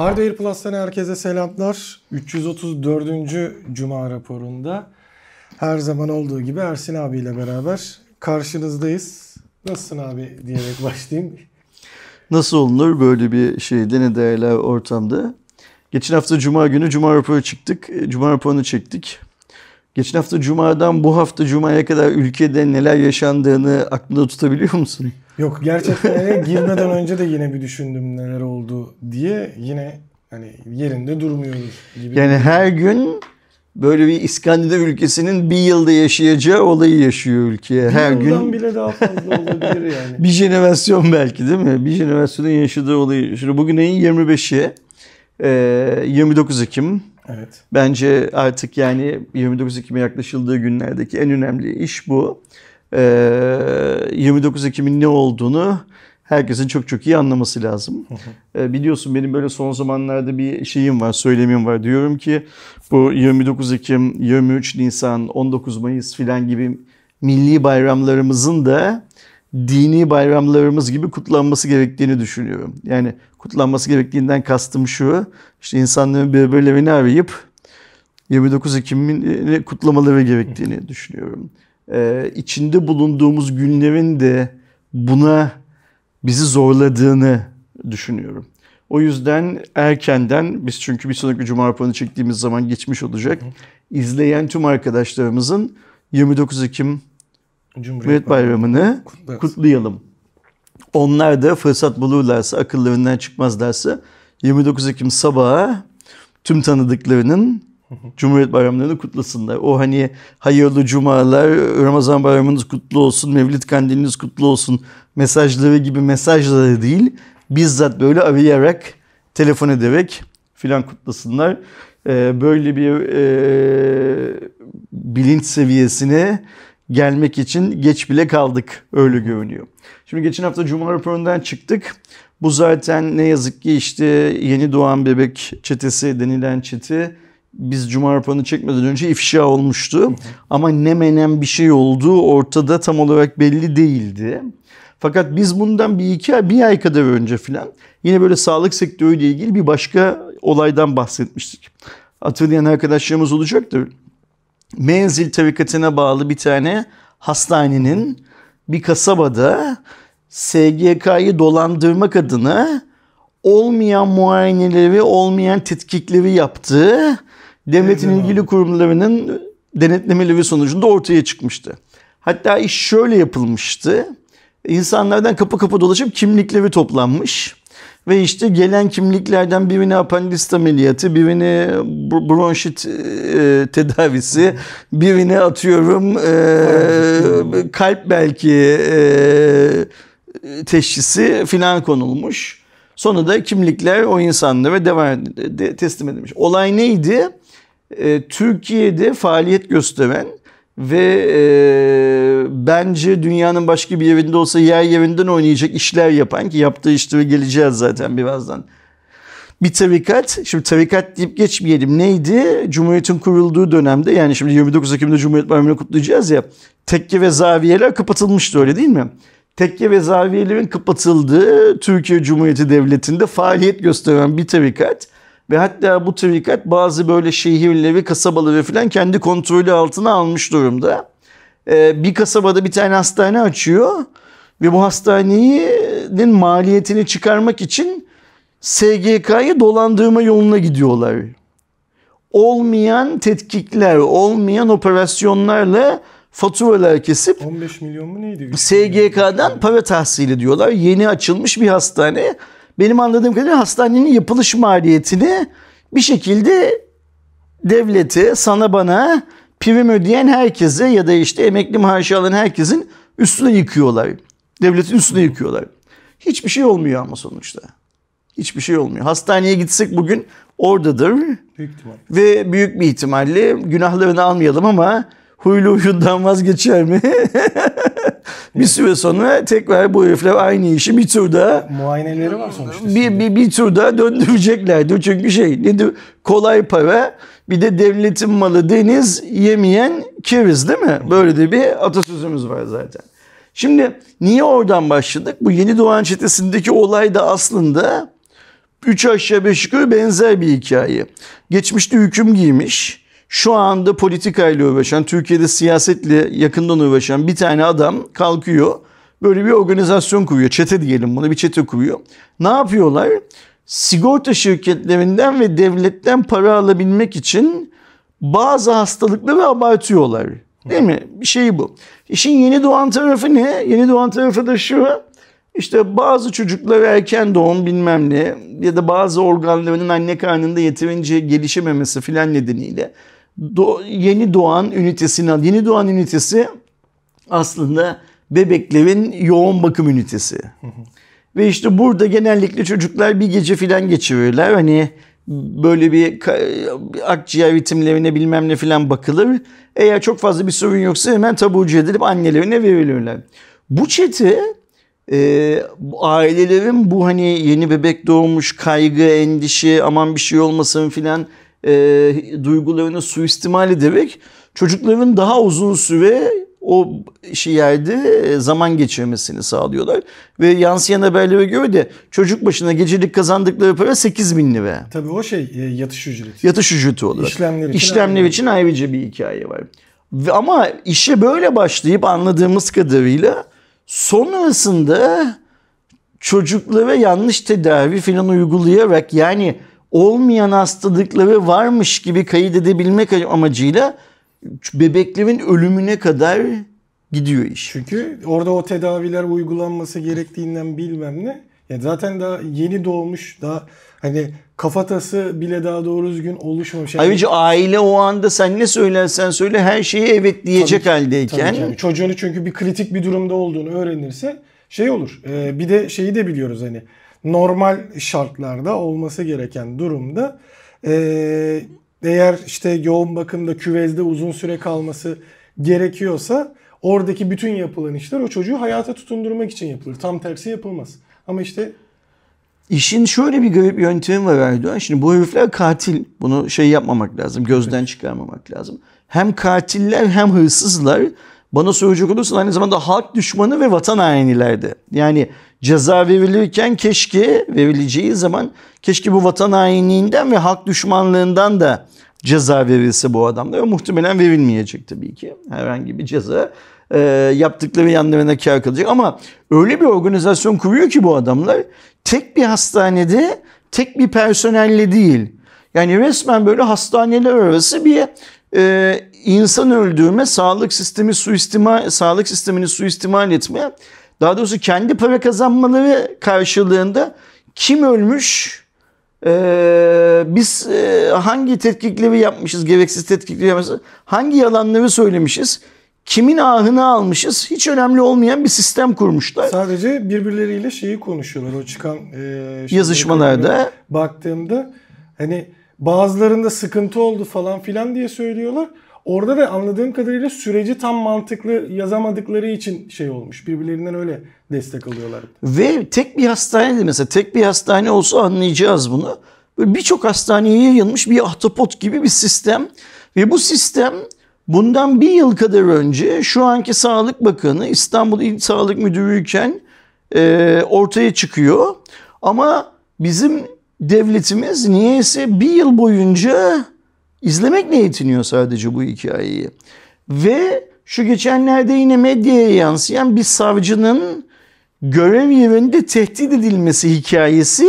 Hardware Plus'tan herkese selamlar. 334. Cuma raporunda her zaman olduğu gibi Ersin abiyle beraber karşınızdayız. Nasılsın abi diyerek başlayayım. Nasıl olunur böyle bir şeyde ne değerler ortamda? Geçen hafta Cuma günü Cuma raporu çıktık. Cuma raporunu çektik. Geçen hafta Cuma'dan bu hafta Cuma'ya kadar ülkede neler yaşandığını aklında tutabiliyor musun? Yok gerçekten hani girmeden önce de yine bir düşündüm neler oldu diye yine hani yerinde durmuyoruz gibi. Yani her gün böyle bir İskandinav ülkesinin bir yılda yaşayacağı olayı yaşıyor ülkeye. Her gün bile daha fazla olabilir yani. bir jenerasyon belki değil mi? Bir jenerasyonun yaşadığı olayı. Şimdi bugün ayın 25'i. 29 Ekim Evet. Bence artık yani 29 Ekim'e yaklaşıldığı günlerdeki en önemli iş bu. Ee, 29 Ekim'in ne olduğunu herkesin çok çok iyi anlaması lazım. Ee, biliyorsun benim böyle son zamanlarda bir şeyim var, söylemim var. Diyorum ki bu 29 Ekim, 23 Nisan, 19 Mayıs filan gibi milli bayramlarımızın da dini bayramlarımız gibi kutlanması gerektiğini düşünüyorum. Yani kutlanması gerektiğinden kastım şu. İşte insanların birbirlerini arayıp 29 Ekim'in e, kutlamaları gerektiğini düşünüyorum. Ee, içinde bulunduğumuz günlerin de buna bizi zorladığını düşünüyorum. O yüzden erkenden biz çünkü bir sonraki cuma raporunu çektiğimiz zaman geçmiş olacak. İzleyen tüm arkadaşlarımızın 29 Ekim Cumhuriyet, Bayramı'nı kutlayalım. kutlayalım. Onlar da fırsat bulurlarsa, akıllarından çıkmazlarsa 29 Ekim sabahı tüm tanıdıklarının Cumhuriyet bayramlarını kutlasınlar. O hani hayırlı cumalar, Ramazan bayramınız kutlu olsun, Mevlid kandiliniz kutlu olsun mesajları gibi mesajları değil. Bizzat böyle arayarak, telefon ederek filan kutlasınlar. Ee, böyle bir e, bilinç seviyesini gelmek için geç bile kaldık öyle görünüyor. Şimdi geçen hafta Cuma raporundan çıktık. Bu zaten ne yazık ki işte yeni doğan bebek çetesi denilen çete biz Cuma raporunu çekmeden önce ifşa olmuştu. Ama ne menen bir şey olduğu ortada tam olarak belli değildi. Fakat biz bundan bir iki ay, bir ay kadar önce filan yine böyle sağlık sektörüyle ilgili bir başka olaydan bahsetmiştik. Hatırlayan arkadaşlarımız olacaktır menzil tarikatına bağlı bir tane hastanenin bir kasabada SGK'yı dolandırmak adına olmayan muayeneleri, olmayan tetkikleri yaptığı devletin ilgili kurumlarının denetlemeleri sonucunda ortaya çıkmıştı. Hatta iş şöyle yapılmıştı. İnsanlardan kapı kapı dolaşıp kimlikleri toplanmış. Ve işte gelen kimliklerden birine apandist ameliyatı, birine bronşit e, tedavisi, birine atıyorum e, kalp belki e, teşhisi filan konulmuş. Sonra da kimlikler o insanlara devam teslim edilmiş. Olay neydi? E, Türkiye'de faaliyet gösteren ve e, bence dünyanın başka bir yerinde olsa yer yerinden oynayacak işler yapan ki yaptığı işlere geleceğiz zaten birazdan. Bir tarikat, şimdi tarikat deyip geçmeyelim. Neydi? Cumhuriyet'in kurulduğu dönemde yani şimdi 29 Ekim'de Cumhuriyet Bayramı'nı kutlayacağız ya. Tekke ve zaviyeler kapatılmıştı öyle değil mi? Tekke ve zaviyelerin kapatıldığı Türkiye Cumhuriyeti Devleti'nde faaliyet gösteren bir tarikat ve hatta bu tarikat bazı böyle şehirleri, kasabaları falan kendi kontrolü altına almış durumda. Ee, bir kasabada bir tane hastane açıyor ve bu hastanenin maliyetini çıkarmak için SGK'yı dolandırma yoluna gidiyorlar. Olmayan tetkikler, olmayan operasyonlarla faturalar kesip 15 milyon mu neydi? SGK'dan para tahsil ediyorlar. Yeni açılmış bir hastane benim anladığım kadarıyla hastanenin yapılış maliyetini bir şekilde devleti sana bana prim ödeyen herkese ya da işte emekli maaşı alan herkesin üstüne yıkıyorlar. Devletin üstüne yıkıyorlar. Hiçbir şey olmuyor ama sonuçta. Hiçbir şey olmuyor. Hastaneye gitsek bugün oradadır. Büyük ihtimal. Ve büyük bir ihtimalle günahlarını almayalım ama huylu huyundan vazgeçer mi? bir süre sonra tekrar bu herifler aynı işi bir tur daha muayeneleri var sonuçta. Bir, bir, bir tur daha döndüreceklerdir. Çünkü şey nedir? Kolay para bir de devletin malı deniz yemeyen keriz değil mi? Böyle de bir atasözümüz var zaten. Şimdi niye oradan başladık? Bu Yeni Doğan Çetesi'ndeki olay da aslında üç aşağı beş yukarı benzer bir hikaye. Geçmişte hüküm giymiş şu anda politikayla uğraşan, Türkiye'de siyasetle yakından uğraşan bir tane adam kalkıyor. Böyle bir organizasyon kuruyor. Çete diyelim bunu bir çete kuruyor. Ne yapıyorlar? Sigorta şirketlerinden ve devletten para alabilmek için bazı hastalıkları abartıyorlar. Değil mi? Bir şey bu. İşin yeni doğan tarafı ne? Yeni doğan tarafı da şu. İşte bazı çocuklar erken doğum bilmem ne ya da bazı organlarının anne karnında yeterince gelişememesi filan nedeniyle do, yeni doğan ünitesini aldı. Yeni doğan ünitesi aslında bebeklerin yoğun bakım ünitesi. Ve işte burada genellikle çocuklar bir gece filan geçiriyorlar Hani böyle bir akciğer ritimlerine bilmem ne filan bakılır. Eğer çok fazla bir sorun yoksa hemen taburcu edilip annelerine verilirler. Bu çete e, ailelerin bu hani yeni bebek doğmuş kaygı, endişe, aman bir şey olmasın filan e, duygularını suistimal ederek çocukların daha uzun süre o yerde e, zaman geçirmesini sağlıyorlar. Ve yansıyan haberlere göre de çocuk başına gecelik kazandıkları para 8 bin lira. Tabii o şey e, yatış ücreti. Yatış ücreti olarak. İşlemler için, İşlemler için ayrıca bir hikaye var. Ama işe böyle başlayıp anladığımız kadarıyla sonrasında çocuklara yanlış tedavi falan uygulayarak yani olmayan hastalıkları varmış gibi kayıt edebilmek amacıyla bebeklerin ölümüne kadar gidiyor iş. Çünkü orada o tedaviler uygulanması gerektiğinden bilmem ne. Ya zaten daha yeni doğmuş, daha hani kafatası bile daha doğru düzgün oluşmamış. Yani Ayrıca aile o anda sen ne söylersen söyle her şeyi evet diyecek tabii, haldeyken. Tabii yani. Çocuğunu çünkü bir kritik bir durumda olduğunu öğrenirse şey olur. Ee, bir de şeyi de biliyoruz hani normal şartlarda olması gereken durumda e, eğer işte yoğun bakımda küvezde uzun süre kalması gerekiyorsa oradaki bütün yapılan işler o çocuğu hayata tutundurmak için yapılır. Tam tersi yapılmaz. Ama işte İşin şöyle bir garip yöntemi var Erdoğan. Şimdi bu herifler katil. Bunu şey yapmamak lazım. Gözden çıkarmamak lazım. Hem katiller hem hırsızlar. Bana soracak olursan aynı zamanda halk düşmanı ve vatan hainilerdi. Yani ceza verilirken keşke verileceği zaman keşke bu vatan hainliğinden ve halk düşmanlığından da ceza verilse bu adamlara muhtemelen verilmeyecek tabii ki herhangi bir ceza e, yaptıkları yanlarına kar kalacak ama öyle bir organizasyon kuruyor ki bu adamlar tek bir hastanede tek bir personelle değil yani resmen böyle hastaneler arası bir e, insan öldürme, sağlık sistemi suistimal, sağlık sistemini suistimal etme daha doğrusu kendi para kazanmaları karşılığında kim ölmüş, ee, biz e, hangi tetkikleri yapmışız, gereksiz tetkikleri yapmışız, hangi yalanları söylemişiz, kimin ahını almışız hiç önemli olmayan bir sistem kurmuşlar. Sadece birbirleriyle şeyi konuşuyorlar o çıkan e, yazışmalarda. Baktığımda hani bazılarında sıkıntı oldu falan filan diye söylüyorlar. Orada da anladığım kadarıyla süreci tam mantıklı yazamadıkları için şey olmuş. Birbirlerinden öyle destek alıyorlar. Ve tek bir hastane de mesela tek bir hastane olsa anlayacağız bunu. Birçok hastaneye yayılmış bir ahtapot gibi bir sistem. Ve bu sistem bundan bir yıl kadar önce şu anki Sağlık Bakanı İstanbul İl Sağlık Müdürüyken e, ortaya çıkıyor. Ama bizim devletimiz niyeyse bir yıl boyunca izlemekle yetiniyor sadece bu hikayeyi. Ve şu geçenlerde yine medyaya yansıyan bir savcının görev yerinde tehdit edilmesi hikayesi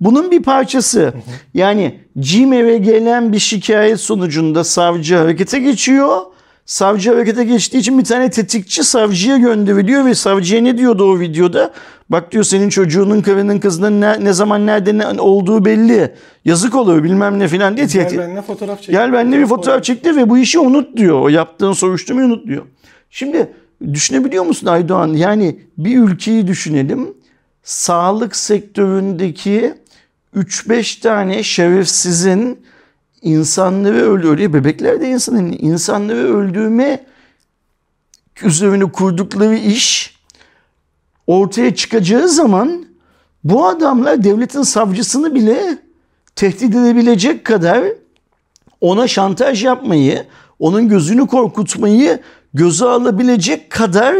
bunun bir parçası. Yani CİMER'e gelen bir şikayet sonucunda savcı harekete geçiyor savcı harekete geçtiği için bir tane tetikçi savcıya gönderiliyor ve savcıya ne diyordu o videoda? Bak diyor senin çocuğunun, karının, kızının ne, ne zaman nerede ne olduğu belli. Yazık oluyor bilmem ne filan diye tehdit. Gel benimle fotoğraf çekti. Gel benimle bir fotoğraf çekti ve bu işi unut diyor. O yaptığın soruşturmayı unut diyor. Şimdi düşünebiliyor musun Aydoğan? Yani bir ülkeyi düşünelim. Sağlık sektöründeki 3-5 tane şerefsizin insanları öldü. Öyle bebekler de insanın hani insanları öldürme üzerine kurdukları iş ortaya çıkacağı zaman bu adamlar devletin savcısını bile tehdit edebilecek kadar ona şantaj yapmayı, onun gözünü korkutmayı göze alabilecek kadar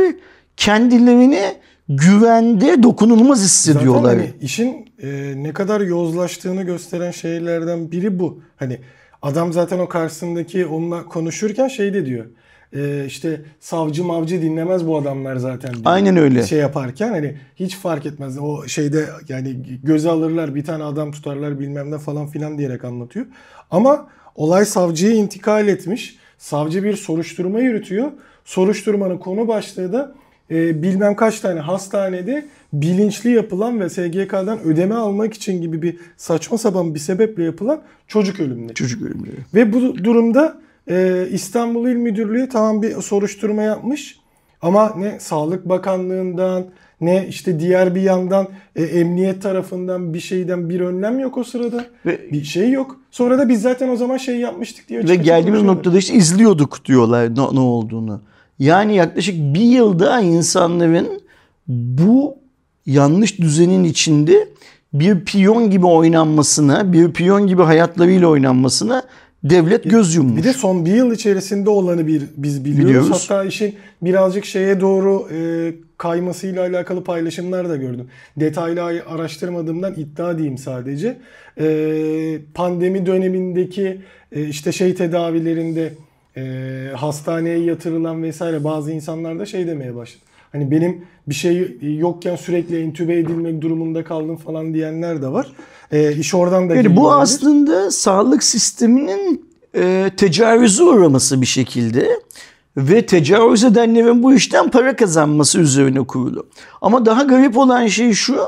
kendilerini güvende dokunulmaz hissediyorlar. Zaten hani işin e, ne kadar yozlaştığını gösteren şeylerden biri bu. Hani adam zaten o karşısındaki onunla konuşurken şey de diyor. E, işte savcı mavcı dinlemez bu adamlar zaten. Diyor. Aynen öyle. Şey yaparken hani hiç fark etmez. O şeyde yani göze alırlar bir tane adam tutarlar bilmem ne falan filan diyerek anlatıyor. Ama olay savcıya intikal etmiş. Savcı bir soruşturma yürütüyor. Soruşturmanın konu başlığı da e, bilmem kaç tane hastanede bilinçli yapılan ve SGK'dan ödeme almak için gibi bir saçma sapan bir sebeple yapılan çocuk ölümleri. Çocuk ölümleri. Ve bu durumda e, İstanbul İl Müdürlüğü tamam bir soruşturma yapmış ama ne Sağlık Bakanlığı'ndan ne işte diğer bir yandan e, emniyet tarafından bir şeyden bir önlem yok o sırada. Ve, bir şey yok. Sonra da biz zaten o zaman şey yapmıştık diye. Ve geldiğimiz noktada işte izliyorduk diyorlar ne, ne olduğunu. Yani yaklaşık bir yılda insanların bu yanlış düzenin içinde bir piyon gibi oynanmasına, bir piyon gibi hayatlarıyla oynanmasına devlet göz yummuş. Bir de son bir yıl içerisinde olanı bir biz biliyoruz. biliyoruz. Hatta işin birazcık şeye doğru e, kaymasıyla alakalı paylaşımlar da gördüm. Detaylı araştırmadığımdan iddia diyeyim sadece. E, pandemi dönemindeki e, işte şey tedavilerinde e, hastaneye yatırılan vesaire bazı insanlar da şey demeye başladı. Hani benim bir şey yokken sürekli entübe edilmek durumunda kaldım falan diyenler de var. E, iş oradan da yani Bu olabilir. aslında sağlık sisteminin e, tecavüze uğraması bir şekilde ve tecavüz edenlerin bu işten para kazanması üzerine kurulu. Ama daha garip olan şey şu,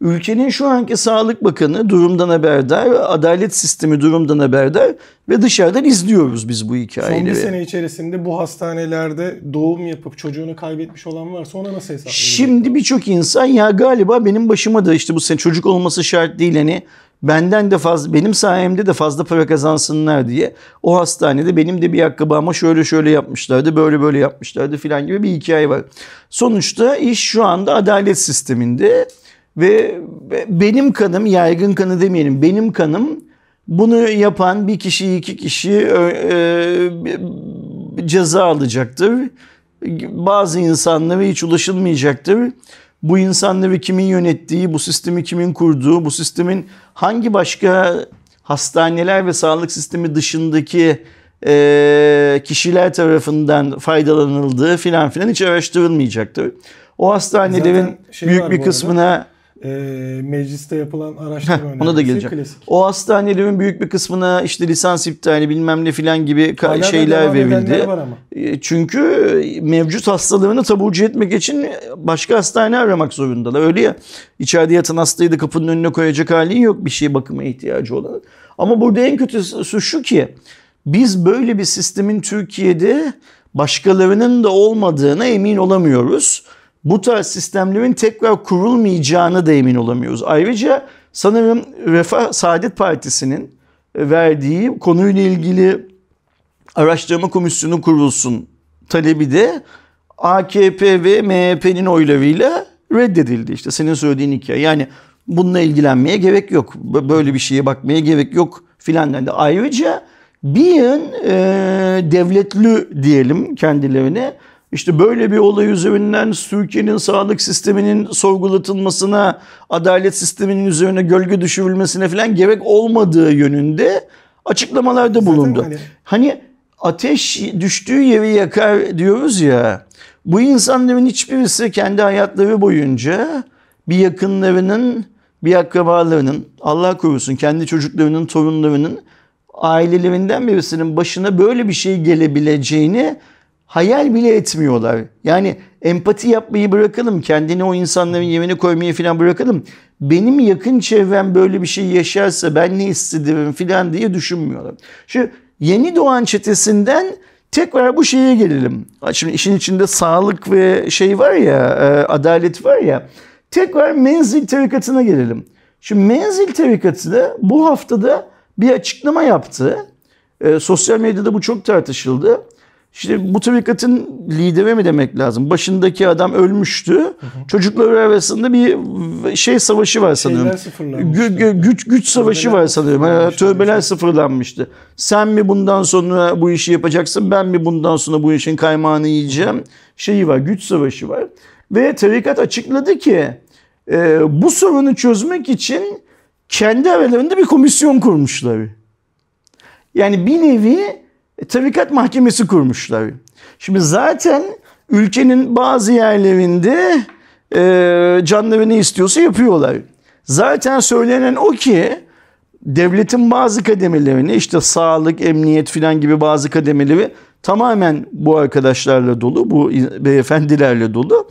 Ülkenin şu anki Sağlık Bakanı durumdan haberdar, adalet sistemi durumdan haberdar ve dışarıdan izliyoruz biz bu hikayeleri. Son bir sene içerisinde bu hastanelerde doğum yapıp çocuğunu kaybetmiş olan varsa ona nasıl hesap Şimdi birçok insan ya galiba benim başıma da işte bu sene çocuk olması şart değil hani benden de fazla benim sayemde de fazla para kazansınlar diye o hastanede benim de bir akrabama şöyle şöyle yapmışlardı böyle böyle yapmışlardı filan gibi bir hikaye var. Sonuçta iş şu anda adalet sisteminde ve benim kanım, yaygın kanı demeyelim, benim kanım bunu yapan bir kişi, iki kişi e, ceza alacaktır. Bazı insanlara hiç ulaşılmayacaktır. Bu insanları kimin yönettiği, bu sistemi kimin kurduğu, bu sistemin hangi başka hastaneler ve sağlık sistemi dışındaki e, kişiler tarafından faydalanıldığı filan filan hiç araştırılmayacaktır. O hastanelerin şey büyük bir kısmına e, mecliste yapılan araştırma Heh, ona da gelecek. Klasik. O hastanelerin büyük bir kısmına işte lisans iptali bilmem ne filan gibi Hala şeyler verildi. E, çünkü mevcut hastalarını taburcu etmek için başka hastane aramak zorundalar. Öyle ya içeride yatan hastayı da kapının önüne koyacak halin yok bir şey bakıma ihtiyacı olan. Ama burada en kötüsü şu ki biz böyle bir sistemin Türkiye'de başkalarının da olmadığına emin olamıyoruz bu tarz sistemlerin tekrar kurulmayacağını da emin olamıyoruz. Ayrıca sanırım Refah Saadet Partisi'nin verdiği konuyla ilgili araştırma komisyonu kurulsun talebi de AKP ve MHP'nin oylarıyla reddedildi. İşte senin söylediğin hikaye. Yani bununla ilgilenmeye gerek yok. Böyle bir şeye bakmaya gerek yok filan dendi. Ayrıca bir yön e, devletli diyelim kendilerine işte böyle bir olay üzerinden Türkiye'nin sağlık sisteminin sorgulatılmasına, adalet sisteminin üzerine gölge düşürülmesine falan gerek olmadığı yönünde açıklamalarda bulundu. hani ateş düştüğü yeri yakar diyoruz ya. Bu insanların hiçbirisi kendi hayatları boyunca bir yakınlarının, bir akrabalarının, Allah korusun kendi çocuklarının, torunlarının ailelerinden birisinin başına böyle bir şey gelebileceğini hayal bile etmiyorlar. Yani empati yapmayı bırakalım. Kendini o insanların yerine koymayı falan bırakalım. Benim yakın çevrem böyle bir şey yaşarsa ben ne hissederim falan diye düşünmüyorlar. Şu yeni doğan çetesinden tekrar bu şeye gelelim. Şimdi işin içinde sağlık ve şey var ya, e, adalet var ya. Tekrar menzil tarikatına gelelim. Şimdi menzil tarikatı da bu haftada bir açıklama yaptı. E, sosyal medyada bu çok tartışıldı. İşte bu tarikatın lideri mi demek lazım? Başındaki adam ölmüştü. Çocuklar arasında bir şey savaşı var sanıyorum. Gü, güç güç savaşı tövbeler var sanıyorum. Sıfırlanmıştı. Tövbeler sıfırlanmıştı. Sen mi bundan sonra bu işi yapacaksın? Ben mi bundan sonra bu işin kaymağını yiyeceğim? Şeyi var, güç savaşı var. Ve tarikat açıkladı ki e, bu sorunu çözmek için kendi aralarında bir komisyon kurmuşlar. Yani bir nevi e, tarikat mahkemesi kurmuşlar. Şimdi zaten ülkenin bazı yerlerinde e, canları istiyorsa yapıyorlar. Zaten söylenen o ki devletin bazı kademelerini işte sağlık, emniyet filan gibi bazı kademeleri tamamen bu arkadaşlarla dolu, bu beyefendilerle dolu.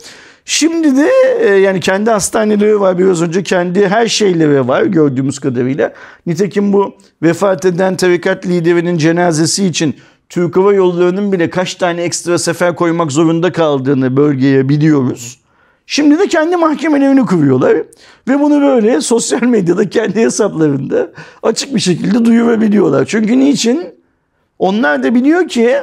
Şimdi de e, yani kendi hastaneleri var biraz önce kendi her şeyleri var gördüğümüz kadarıyla. Nitekim bu vefat eden tarikat liderinin cenazesi için Türk Hava Yolları'nın bile kaç tane ekstra sefer koymak zorunda kaldığını bölgeye biliyoruz. Şimdi de kendi mahkemelerini kuruyorlar ve bunu böyle sosyal medyada kendi hesaplarında açık bir şekilde duyurabiliyorlar. Çünkü niçin? Onlar da biliyor ki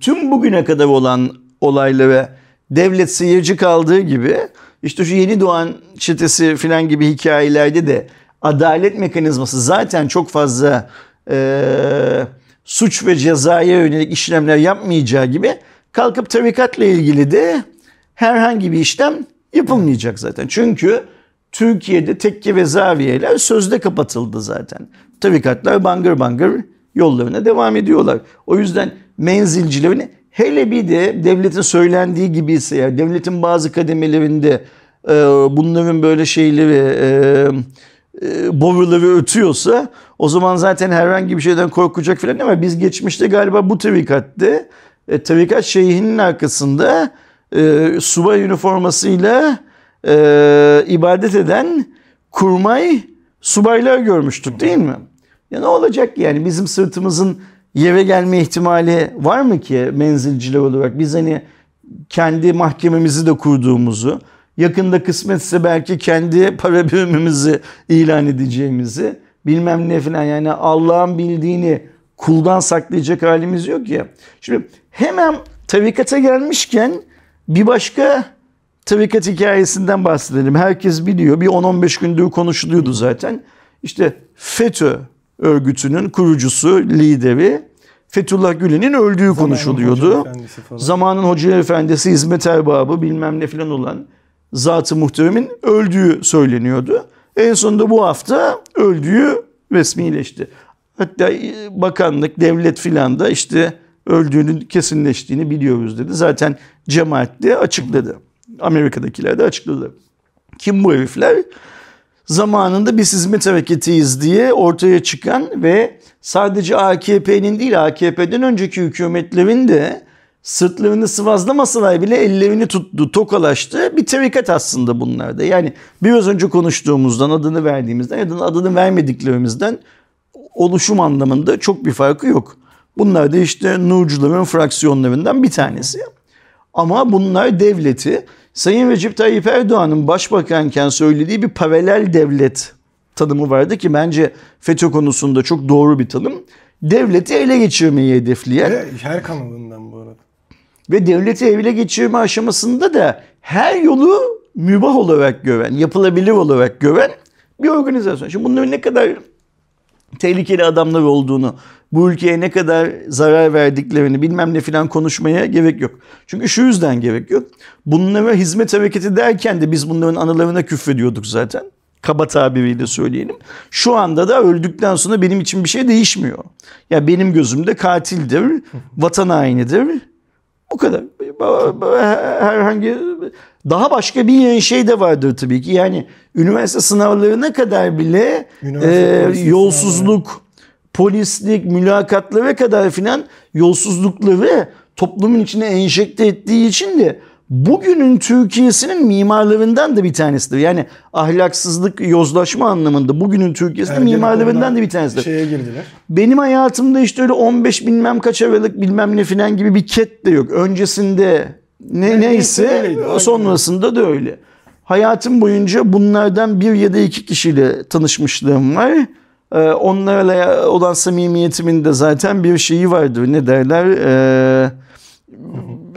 tüm bugüne kadar olan olaylara devlet seyirci kaldığı gibi işte şu yeni doğan çetesi filan gibi hikayelerde de adalet mekanizması zaten çok fazla e, suç ve cezaya yönelik işlemler yapmayacağı gibi kalkıp tarikatla ilgili de herhangi bir işlem yapılmayacak zaten. Çünkü Türkiye'de tekke ve zaviyeler sözde kapatıldı zaten. Tarikatlar bangır bangır yollarına devam ediyorlar. O yüzden menzilcilerini Hele bir de devletin söylendiği gibi ise yani devletin bazı kademelerinde e, bunların böyle şeyleri e, e, boruları ötüyorsa o zaman zaten herhangi bir şeyden korkacak falan ama biz geçmişte galiba bu tarikatte e, tarikat şeyhinin arkasında e, subay üniformasıyla e, ibadet eden kurmay subaylar görmüştük değil mi? Ya ne olacak yani bizim sırtımızın yere gelme ihtimali var mı ki menzilciler olarak? Biz hani kendi mahkememizi de kurduğumuzu, yakında kısmetse belki kendi para birimimizi ilan edeceğimizi bilmem ne falan yani Allah'ın bildiğini kuldan saklayacak halimiz yok ya. Şimdi hemen tarikata gelmişken bir başka tarikat hikayesinden bahsedelim. Herkes biliyor. Bir 10-15 gündür konuşuluyordu zaten. İşte FETÖ örgütünün kurucusu, lideri Fethullah Gülen'in öldüğü Zamanın konuşuluyordu. Hoca Zamanın hoca efendisi, hizmet erbabı bilmem ne filan olan zatı muhteremin öldüğü söyleniyordu. En sonunda bu hafta öldüğü resmileşti. Hatta e, bakanlık, devlet filan da işte öldüğünün kesinleştiğini biliyoruz dedi. Zaten cemaat de açıkladı. Amerika'dakiler de açıkladı. Kim bu herifler? zamanında biz hizmet hareketiyiz diye ortaya çıkan ve sadece AKP'nin değil AKP'den önceki hükümetlerin de sırtlarını sıvazlamasalar bile ellerini tuttu, tokalaştı. Bir tarikat aslında bunlar da. Yani biraz önce konuştuğumuzdan, adını verdiğimizden ya da adını vermediklerimizden oluşum anlamında çok bir farkı yok. Bunlar da işte Nurcuların fraksiyonlarından bir tanesi. Ama bunlar devleti Sayın Recep Tayyip Erdoğan'ın başbakanken söylediği bir paralel devlet tanımı vardı ki bence FETÖ konusunda çok doğru bir tanım. Devleti ele geçirmeyi hedefleyen. Ve her kanalından bu arada. Ve devleti ele geçirme aşamasında da her yolu mübah olarak gören, yapılabilir olarak gören bir organizasyon. Şimdi bunların ne kadar tehlikeli adamlar olduğunu bu ülkeye ne kadar zarar verdiklerini bilmem ne filan konuşmaya gerek yok. Çünkü şu yüzden gerek yok. Bunlara hizmet hareketi derken de biz bunların anılarına küfrediyorduk zaten. Kaba tabiriyle söyleyelim. Şu anda da öldükten sonra benim için bir şey değişmiyor. Ya benim gözümde katildir, vatan hainidir. Bu kadar. Herhangi daha başka bir şey de vardır tabii ki. Yani üniversite sınavlarına kadar bile üniversite e, yolsuzluk, sınavları polislik, ve kadar filan yolsuzlukları toplumun içine enjekte ettiği için de bugünün Türkiye'sinin mimarlarından da bir tanesidir. Yani ahlaksızlık, yozlaşma anlamında bugünün Türkiye'sinin Ergene mimarlarından da bir tanesidir. Şeye girdiler. Benim hayatımda işte öyle 15 bilmem kaç aralık bilmem ne filan gibi bir ket de yok. Öncesinde ne, yani neyse sonrasında da öyle. Hayatım boyunca bunlardan bir ya da iki kişiyle tanışmışlığım var. Ee, onlarla olan samimiyetimin de zaten bir şeyi vardır. Ne derler? Ee,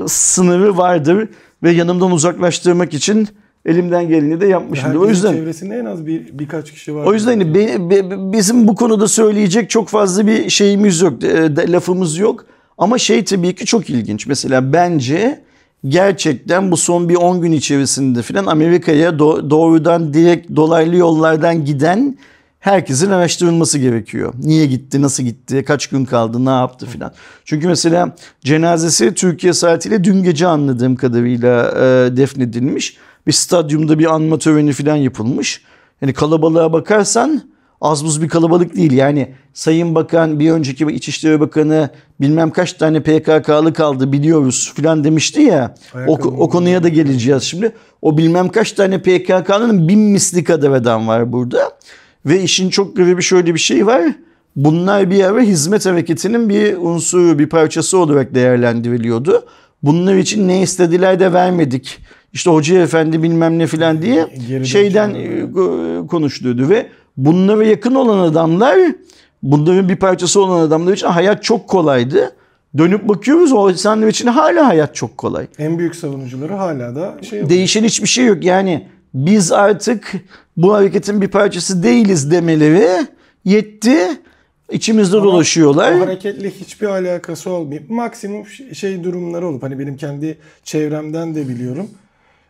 sınırı vardır ve yanımdan uzaklaştırmak için elimden geleni de yapmışım. O yüzden çevresinde en az bir birkaç kişi var. O yüzden yani. be, be, bizim bu konuda söyleyecek çok fazla bir şeyimiz yok, e, lafımız yok. Ama şey tabii ki çok ilginç. Mesela bence gerçekten bu son bir 10 gün içerisinde filan Amerika'ya do, doğrudan direkt dolaylı yollardan giden herkesin araştırılması gerekiyor. Niye gitti, nasıl gitti, kaç gün kaldı, ne yaptı filan. Çünkü mesela cenazesi Türkiye saatiyle dün gece anladığım kadarıyla e, defnedilmiş. Bir stadyumda bir anma töreni filan yapılmış. Yani kalabalığa bakarsan az buz bir kalabalık değil. Yani Sayın Bakan, bir önceki İçişleri Bakanı bilmem kaç tane PKK'lı kaldı biliyoruz filan demişti ya. O, o konuya da geleceğiz şimdi. O bilmem kaç tane PKK'lı'nın bin misli kadar adam var burada. Ve işin çok garibi şöyle bir şey var. Bunlar bir ara hizmet hareketinin bir unsuru, bir parçası olarak değerlendiriliyordu. Bunlar için ne istediler de vermedik. İşte hoca efendi bilmem ne filan diye Geri şeyden e, konuşuluyordu ve bunlara yakın olan adamlar bunların bir parçası olan adamlar için hayat çok kolaydı. Dönüp bakıyoruz o insanlar için hala hayat çok kolay. En büyük savunucuları hala da şey Değişen hiçbir şey yok. Yani biz artık bu hareketin bir parçası değiliz demeleri yetti. İçimizde Ama dolaşıyorlar. O hareketle hiçbir alakası olmayıp maksimum şey durumları olup hani benim kendi çevremden de biliyorum.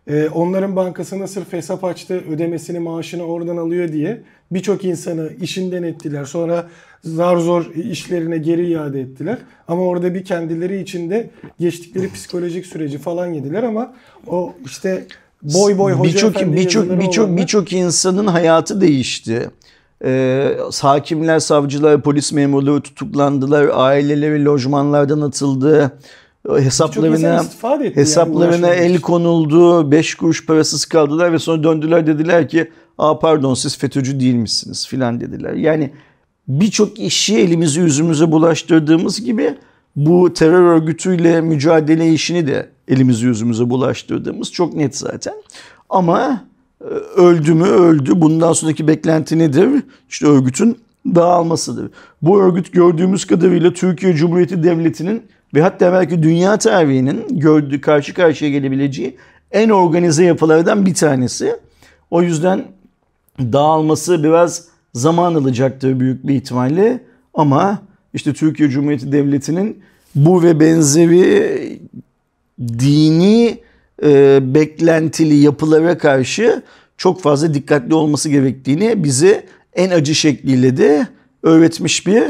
Ee, onların bankasına sırf hesap açtı ödemesini maaşını oradan alıyor diye birçok insanı işinden ettiler. Sonra zar zor işlerine geri iade ettiler. Ama orada bir kendileri içinde geçtikleri psikolojik süreci falan yediler ama o işte boy boy birçok birçok birçok birçok insanın hayatı değişti. Ee, hakimler, savcılar, polis memurları tutuklandılar, aileleri lojmanlardan atıldı hesaplarına hesaplarına yani el konuldu. beş kuruş parasız kaldılar ve sonra döndüler dediler ki a pardon siz FETÖ'cü değilmişsiniz." filan dediler. Yani birçok işi elimizi yüzümüze bulaştırdığımız gibi bu terör örgütüyle mücadele işini de elimizi yüzümüze bulaştırdığımız çok net zaten. Ama e, öldü mü öldü. Bundan sonraki beklenti nedir? İşte örgütün dağılmasıdır. Bu örgüt gördüğümüz kadarıyla Türkiye Cumhuriyeti Devleti'nin ve hatta belki dünya tarihinin gördüğü, karşı karşıya gelebileceği en organize yapılardan bir tanesi. O yüzden dağılması biraz zaman alacaktır büyük bir ihtimalle ama işte Türkiye Cumhuriyeti Devleti'nin bu ve benzeri dini e, beklentili yapılara karşı çok fazla dikkatli olması gerektiğini bize en acı şekliyle de öğretmiş bir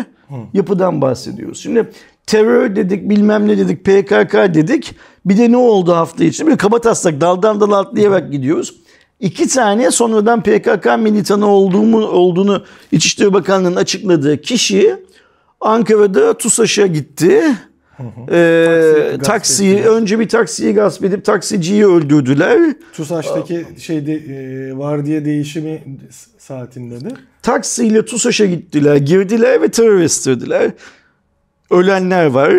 yapıdan bahsediyoruz. Şimdi terör dedik, bilmem ne dedik, PKK dedik. Bir de ne oldu hafta içinde? Bir taslak daldan dal atlayarak gidiyoruz. İki tane sonradan PKK militanı olduğunu, olduğunu İçişleri Bakanlığı'nın açıkladığı kişi Ankara'da TUSAŞ'a gitti. Ee, taksiyi gasp önce bir taksiyi gasp edip taksiciyi öldürdüler. TUSAŞ'taki şeyde e, vardiya değişimi saatinde de. Taksiyle TUSAŞ'a gittiler, girdiler ve teröristtirdiler. Ölenler var,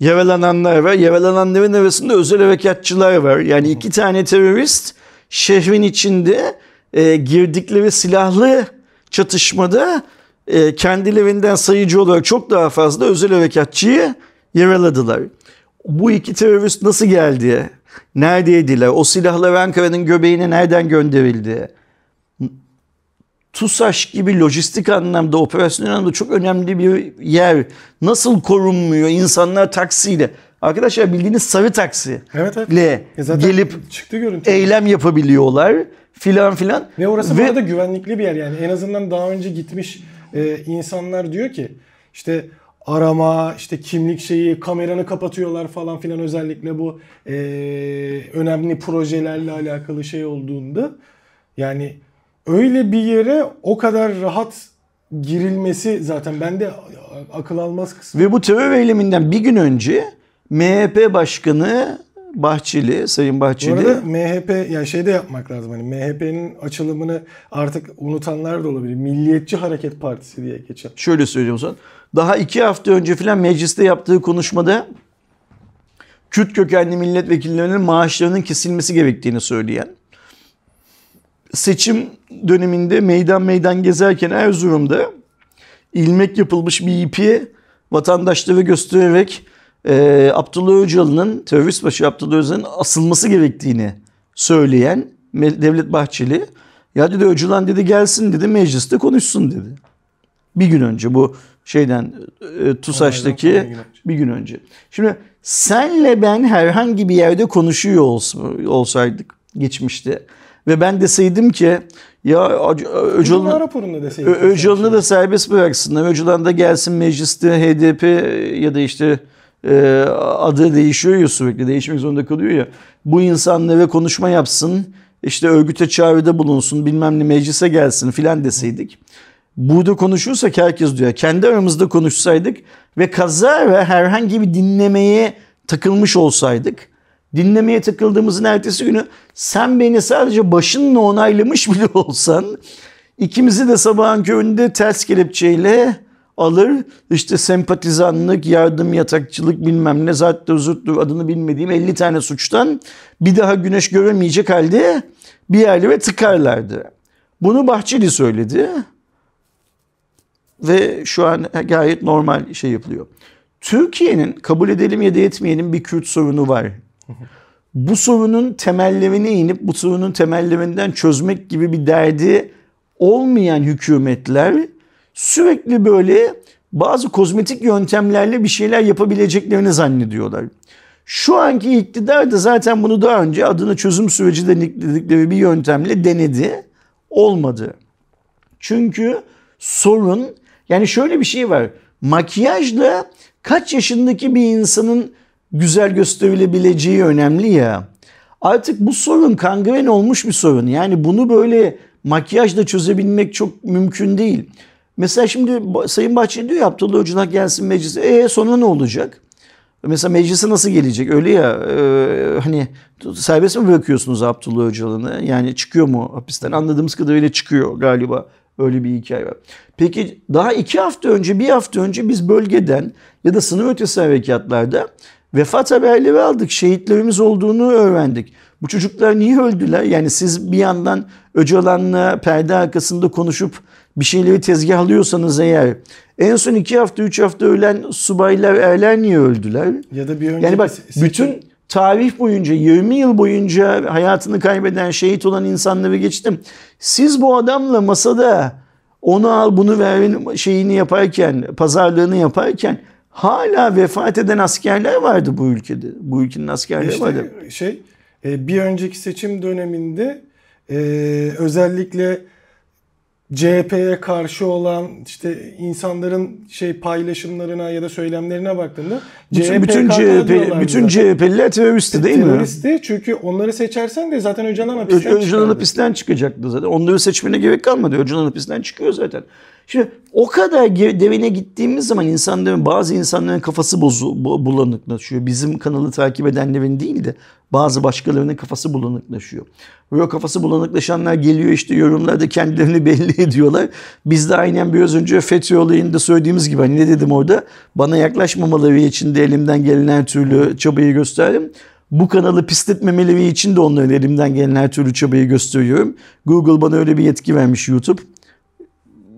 yaralananlar var. Yaralananların arasında özel harekatçılar var. Yani iki tane terörist şehrin içinde e, girdikleri silahlı çatışmada e, kendilerinden sayıcı olarak çok daha fazla özel harekatçıyı yaraladılar. Bu iki terörist nasıl geldi? Neredeydiler? O silahlar Ankara'nın göbeğine nereden gönderildi? TUSAŞ gibi lojistik anlamda, operasyon anlamda çok önemli bir yer. Nasıl korunmuyor insanlar taksiyle? Arkadaşlar bildiğiniz sarı taksi evet, evet. ile e gelip çıktı görüntü. eylem yapabiliyorlar filan filan. Ve orası Ve, bu arada güvenlikli bir yer yani en azından daha önce gitmiş e, insanlar diyor ki işte arama, işte kimlik şeyi, kameranı kapatıyorlar falan filan özellikle bu e, önemli projelerle alakalı şey olduğunda yani öyle bir yere o kadar rahat girilmesi zaten bende akıl almaz kısmı. Ve bu terör eyleminden bir gün önce MHP başkanı Bahçeli, Sayın Bahçeli. Bu arada MHP yani şey de yapmak lazım. Hani MHP'nin açılımını artık unutanlar da olabilir. Milliyetçi Hareket Partisi diye geçer. Şöyle söyleyeyim sana. Daha iki hafta önce filan mecliste yaptığı konuşmada Kürt kökenli milletvekillerinin maaşlarının kesilmesi gerektiğini söyleyen, seçim döneminde meydan meydan gezerken Erzurum'da ilmek yapılmış bir ipi vatandaşlara göstererek e, Abdullah Öcalan'ın, terörist başı Abdullah Öcalan'ın asılması gerektiğini söyleyen Devlet Bahçeli ya dedi Öcalan dedi gelsin dedi mecliste konuşsun dedi. Bir gün önce bu şeyden e, TUSAŞ'taki bir gün önce. Şimdi senle ben herhangi bir yerde konuşuyor olsaydık geçmişte ve ben deseydim ki ya e, Öcalan'ı Öcalan'ı da serbest bıraksınlar. Öcalan da gelsin mecliste HDP ya da işte e, adı değişiyor ya sürekli değişmek zorunda kalıyor ya. Bu insan ve konuşma yapsın işte örgüte çağrıda bulunsun bilmem ne meclise gelsin filan deseydik. Burada konuşursak herkes diyor. Kendi aramızda konuşsaydık ve kaza ve herhangi bir dinlemeye takılmış olsaydık. Dinlemeye takıldığımızın ertesi günü sen beni sadece başınla onaylamış bile olsan ikimizi de sabahın köründe ters kelepçeyle alır işte sempatizanlık, yardım yatakçılık bilmem ne zaten zurttur adını bilmediğim 50 tane suçtan bir daha güneş göremeyecek halde bir yerli ve tıkarlardı. Bunu Bahçeli söyledi ve şu an gayet normal şey yapılıyor. Türkiye'nin kabul edelim ya da etmeyelim bir Kürt sorunu var. Bu sorunun temellerine inip bu sorunun temellerinden çözmek gibi bir derdi olmayan hükümetler sürekli böyle bazı kozmetik yöntemlerle bir şeyler yapabileceklerini zannediyorlar. Şu anki iktidar da zaten bunu daha önce adını çözüm süreci dedikleri bir yöntemle denedi. Olmadı. Çünkü sorun yani şöyle bir şey var. Makyajla kaç yaşındaki bir insanın güzel gösterilebileceği önemli ya. Artık bu sorun kangren olmuş bir sorun. Yani bunu böyle makyajla çözebilmek çok mümkün değil. Mesela şimdi Sayın Bahçeli diyor ya Abdullah Öcalan gelsin meclise. E sonra ne olacak? Mesela meclise nasıl gelecek? Öyle ya e, hani serbest mi bırakıyorsunuz Abdullah Öcalan'ı? Yani çıkıyor mu hapisten? Anladığımız kadarıyla çıkıyor galiba. Öyle bir hikaye var. Peki daha iki hafta önce, bir hafta önce biz bölgeden ya da sınır ötesi harekatlarda vefat haberleri aldık. Şehitlerimiz olduğunu öğrendik. Bu çocuklar niye öldüler? Yani siz bir yandan Öcalan'la perde arkasında konuşup bir şeyleri tezgahlıyorsanız eğer en son iki hafta üç hafta ölen subaylar erler niye öldüler? Ya da bir önce yani bak bütün tarih boyunca 20 yıl boyunca hayatını kaybeden şehit olan insanları geçtim. Siz bu adamla masada onu al bunu verin şeyini yaparken pazarlığını yaparken hala vefat eden askerler vardı bu ülkede. Bu ülkenin askerleri işte vardı. Şey e, bir önceki seçim döneminde e, özellikle CHP'ye karşı olan işte insanların şey paylaşımlarına ya da söylemlerine baktığında bütün CHP bütün CHP bütün CHP'liler teröristi değil mi? Teröristi çünkü onları seçersen de zaten Öcalan hapisten Ö- Öcalan hapisten çıkacaktı zaten. Onları seçmene gerek kalmadı. Öcalan hapisten çıkıyor zaten. Şimdi o kadar devine gittiğimiz zaman insanların bazı insanların kafası bozu, bulanıklaşıyor. Bizim kanalı takip edenlerin değil de bazı başkalarının kafası bulanıklaşıyor. Ve o kafası bulanıklaşanlar geliyor işte yorumlarda kendilerini belli ediyorlar. Biz de aynen biraz önce FETÖ olayında söylediğimiz gibi hani ne dedim orada? Bana yaklaşmamaları için de elimden gelen her türlü çabayı gösterdim bu kanalı pisletmemeleri için de onların elimden gelen her türlü çabayı gösteriyorum. Google bana öyle bir yetki vermiş YouTube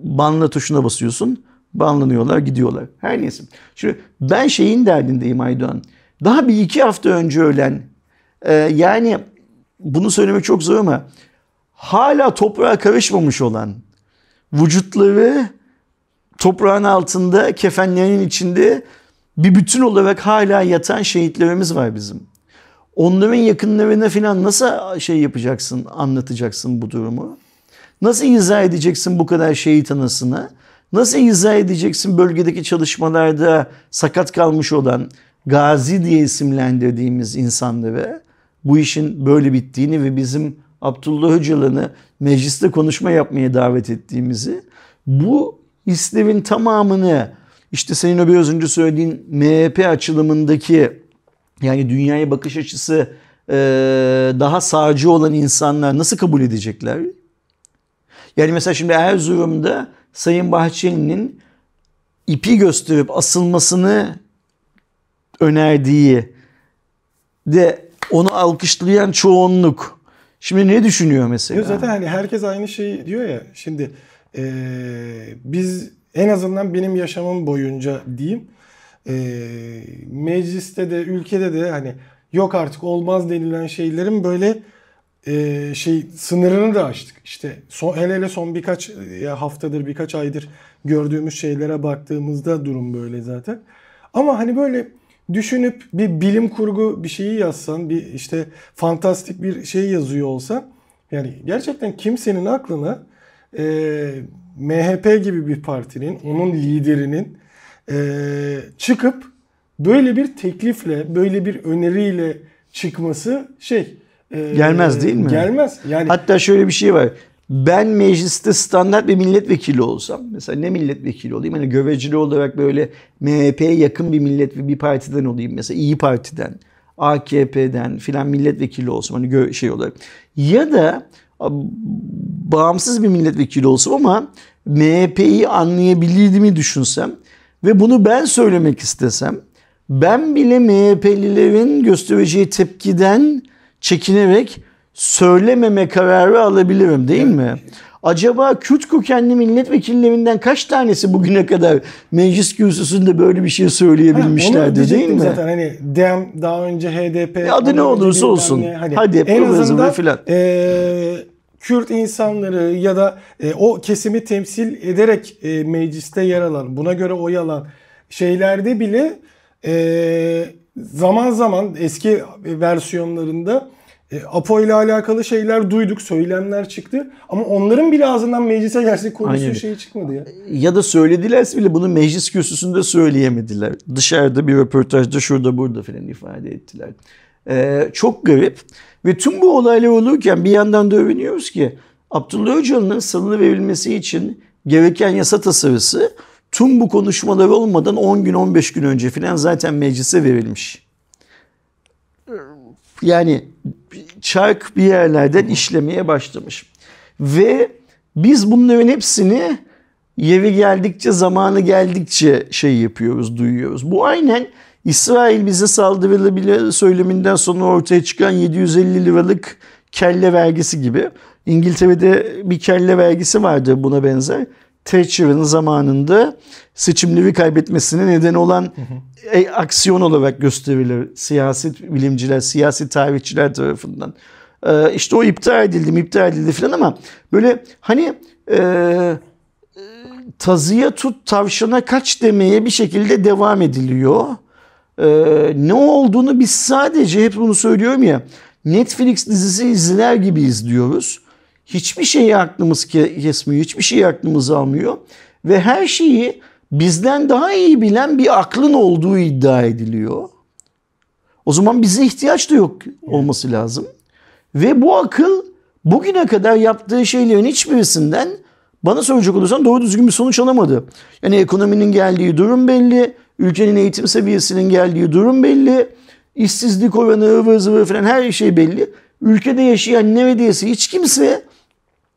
banla tuşuna basıyorsun. Banlanıyorlar, gidiyorlar. Her neyse. Şimdi ben şeyin derdindeyim Aydoğan. Daha bir iki hafta önce ölen, e, yani bunu söylemek çok zor ama hala toprağa karışmamış olan, vücutları toprağın altında, kefenlerin içinde bir bütün olarak hala yatan şehitlerimiz var bizim. Onların yakınlarına falan nasıl şey yapacaksın, anlatacaksın bu durumu? Nasıl izah edeceksin bu kadar şehit anasını? Nasıl izah edeceksin bölgedeki çalışmalarda sakat kalmış olan gazi diye isimlendirdiğimiz ve bu işin böyle bittiğini ve bizim Abdullah Öcalan'ı mecliste konuşma yapmaya davet ettiğimizi bu islerin tamamını işte senin o biraz önce söylediğin MHP açılımındaki yani dünyaya bakış açısı daha sağcı olan insanlar nasıl kabul edecekler? Yani mesela şimdi Erzurum'da Sayın Bahçeli'nin ipi gösterip asılmasını önerdiği de onu alkışlayan çoğunluk. Şimdi ne düşünüyor mesela? Yok zaten hani herkes aynı şeyi diyor ya. Şimdi ee, biz en azından benim yaşamım boyunca diyeyim e, mecliste de ülkede de hani yok artık olmaz denilen şeylerin böyle e, şey sınırını da aştık. İşte son, hele hele son birkaç e, haftadır birkaç aydır gördüğümüz şeylere baktığımızda durum böyle zaten. Ama hani böyle düşünüp bir bilim kurgu bir şeyi yazsan, bir işte fantastik bir şey yazıyor olsa yani gerçekten kimsenin aklına e, MHP gibi bir partinin, onun liderinin e, çıkıp böyle bir teklifle, böyle bir öneriyle çıkması şey ee, gelmez değil mi? Gelmez. Yani hatta şöyle bir şey var. Ben mecliste standart bir milletvekili olsam, mesela ne milletvekili olayım? Hani gövecili olarak böyle MHP'ye yakın bir millet bir partiden olayım mesela İyi Parti'den, AKP'den filan milletvekili olsam hani şey olarak. Ya da bağımsız bir milletvekili olsam ama MHP'yi anlayabildiğimi düşünsem ve bunu ben söylemek istesem ben bile MHP'lilerin göstereceği tepkiden çekinerek söylememe kararı alabilirim değil mi? Acaba Kürt kökenli milletvekillerinden kaç tanesi bugüne kadar meclis kürsüsünde böyle bir şey söyleyebilmişlerdi ha, değil mi? Zaten hani DEM daha önce HDP e adı ne olursa olsun. hani, hadi yapalım azından filan. E, Kürt insanları ya da e, o kesimi temsil ederek e, mecliste yer alan, buna göre oy alan şeylerde bile e, zaman zaman eski versiyonlarında e, Apo ile alakalı şeyler duyduk, söylemler çıktı. Ama onların bile ağzından meclise gelsek konusu şey çıkmadı ya. Ya da söyledilerse bile bunu meclis kürsüsünde söyleyemediler. Dışarıda bir röportajda şurada burada filan ifade ettiler. Ee, çok garip. Ve tüm bu olaylar olurken bir yandan da övünüyoruz ki Abdullah Öcalan'ın salılı için gereken yasa tasarısı Tüm bu konuşmalar olmadan 10 gün 15 gün önce filan zaten meclise verilmiş. Yani çark bir yerlerden işlemeye başlamış. Ve biz bunların hepsini yeri geldikçe zamanı geldikçe şey yapıyoruz, duyuyoruz. Bu aynen İsrail bize saldırılabilir söyleminden sonra ortaya çıkan 750 liralık kelle vergisi gibi. İngiltere'de bir kelle vergisi vardı buna benzer. Thatcher'ın zamanında seçimleri kaybetmesine neden olan e, aksiyon olarak gösterilir siyaset bilimciler, siyasi tarihçiler tarafından. E, işte o iptal edildi iptal edildi falan ama böyle hani e, tazıya tut tavşana kaç demeye bir şekilde devam ediliyor. E, ne olduğunu biz sadece hep bunu söylüyorum ya Netflix dizisi izler gibi izliyoruz. Hiçbir şeyi aklımız kesmiyor, hiçbir şeyi aklımız almıyor ve her şeyi bizden daha iyi bilen bir aklın olduğu iddia ediliyor. O zaman bize ihtiyaç da yok olması lazım. Ve bu akıl bugüne kadar yaptığı şeylerin hiçbirisinden bana soracak olursan doğru düzgün bir sonuç alamadı. Yani ekonominin geldiği durum belli, ülkenin eğitim seviyesinin geldiği durum belli, işsizlik oranı, ıvır zıvır falan her şey belli. Ülkede yaşayan neredeyse hiç kimse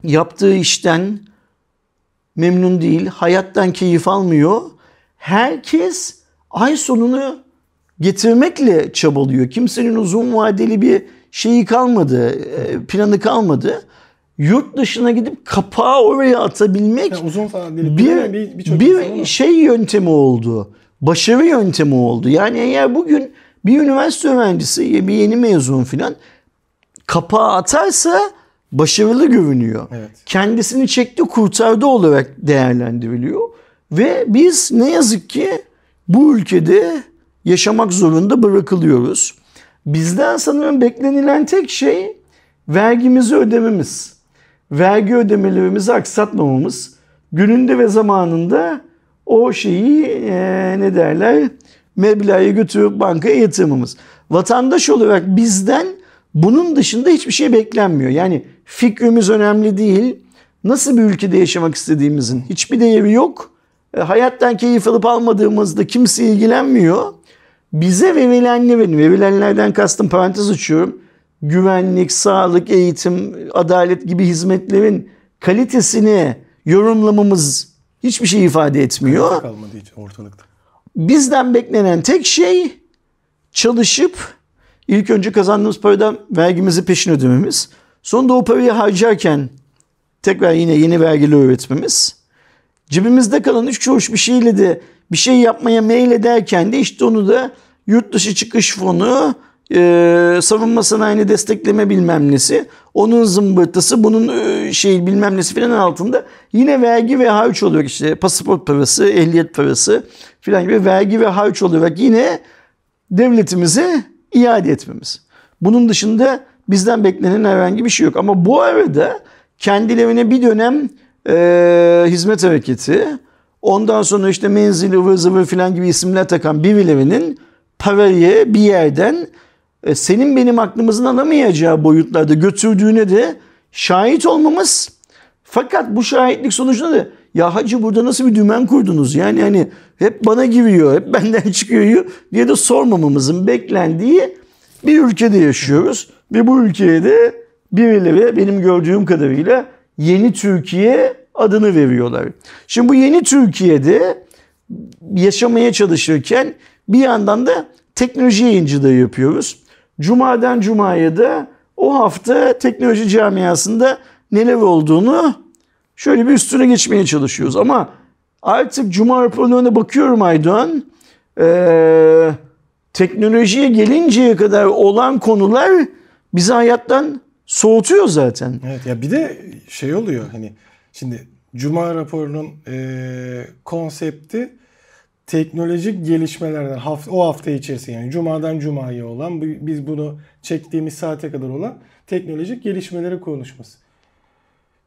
yaptığı işten memnun değil, hayattan keyif almıyor. Herkes ay sonunu getirmekle çabalıyor. Kimsenin uzun vadeli bir şeyi kalmadı, e, planı kalmadı. Yurt dışına gidip kapağı oraya atabilmek yani uzun bir, bir, bir, şey yöntemi oldu. Başarı yöntemi oldu. Yani eğer bugün bir üniversite öğrencisi, bir yeni mezun filan kapağı atarsa başarılı görünüyor. Evet. Kendisini çekti kurtardı olarak değerlendiriliyor. Ve biz ne yazık ki bu ülkede yaşamak zorunda bırakılıyoruz. Bizden sanırım beklenilen tek şey vergimizi ödememiz. Vergi ödemelerimizi aksatmamamız. Gününde ve zamanında o şeyi e, ne derler meblağı götürüp bankaya yatırmamız. Vatandaş olarak bizden bunun dışında hiçbir şey beklenmiyor. Yani fikrimiz önemli değil. Nasıl bir ülkede yaşamak istediğimizin hiçbir değeri yok. E, hayattan keyif alıp almadığımızda kimse ilgilenmiyor. Bize verilenlerin, verilenlerden kastım parantez açıyorum. Güvenlik, sağlık, eğitim, adalet gibi hizmetlerin kalitesini yorumlamamız hiçbir şey ifade etmiyor. Kalite kalmadığı için ortalıkta. Bizden beklenen tek şey çalışıp ilk önce kazandığımız paradan vergimizi peşin ödememiz. Sonunda o parayı harcarken tekrar yine yeni vergiler üretmemiz. Cebimizde kalan üç kuruş bir şeyle de bir şey yapmaya meyil ederken de işte onu da yurt dışı çıkış fonu, e, savunma sanayini destekleme bilmem nesi, onun zımbırtısı, bunun e, şey bilmem nesi filan altında yine vergi ve harç oluyor işte pasaport parası, ehliyet parası filan gibi vergi ve harç olarak yine devletimize iade etmemiz. Bunun dışında Bizden beklenen herhangi bir şey yok. Ama bu arada kendilerine bir dönem e, hizmet hareketi, ondan sonra işte menzil, ıvır zıvır filan gibi isimler takan birilerinin parayı bir yerden e, senin benim aklımızın alamayacağı boyutlarda götürdüğüne de şahit olmamız fakat bu şahitlik sonucunda da ya hacı burada nasıl bir dümen kurdunuz? Yani hani hep bana giriyor, hep benden çıkıyor diye de sormamamızın beklendiği bir ülkede yaşıyoruz ve bu ülkeye de birileri benim gördüğüm kadarıyla yeni Türkiye adını veriyorlar. Şimdi bu yeni Türkiye'de yaşamaya çalışırken bir yandan da teknoloji yayıncılığı yapıyoruz. Cuma'dan Cuma'ya da o hafta teknoloji camiasında neler olduğunu şöyle bir üstüne geçmeye çalışıyoruz. Ama artık Cuma raporlarına bakıyorum Aydoğan. Ee, teknolojiye gelinceye kadar olan konular bizi hayattan soğutuyor zaten. Evet ya bir de şey oluyor hani şimdi Cuma raporunun e, konsepti teknolojik gelişmelerden hafta, o hafta içerisinde yani cumadan cumaya olan biz bunu çektiğimiz saate kadar olan teknolojik gelişmeleri konuşması.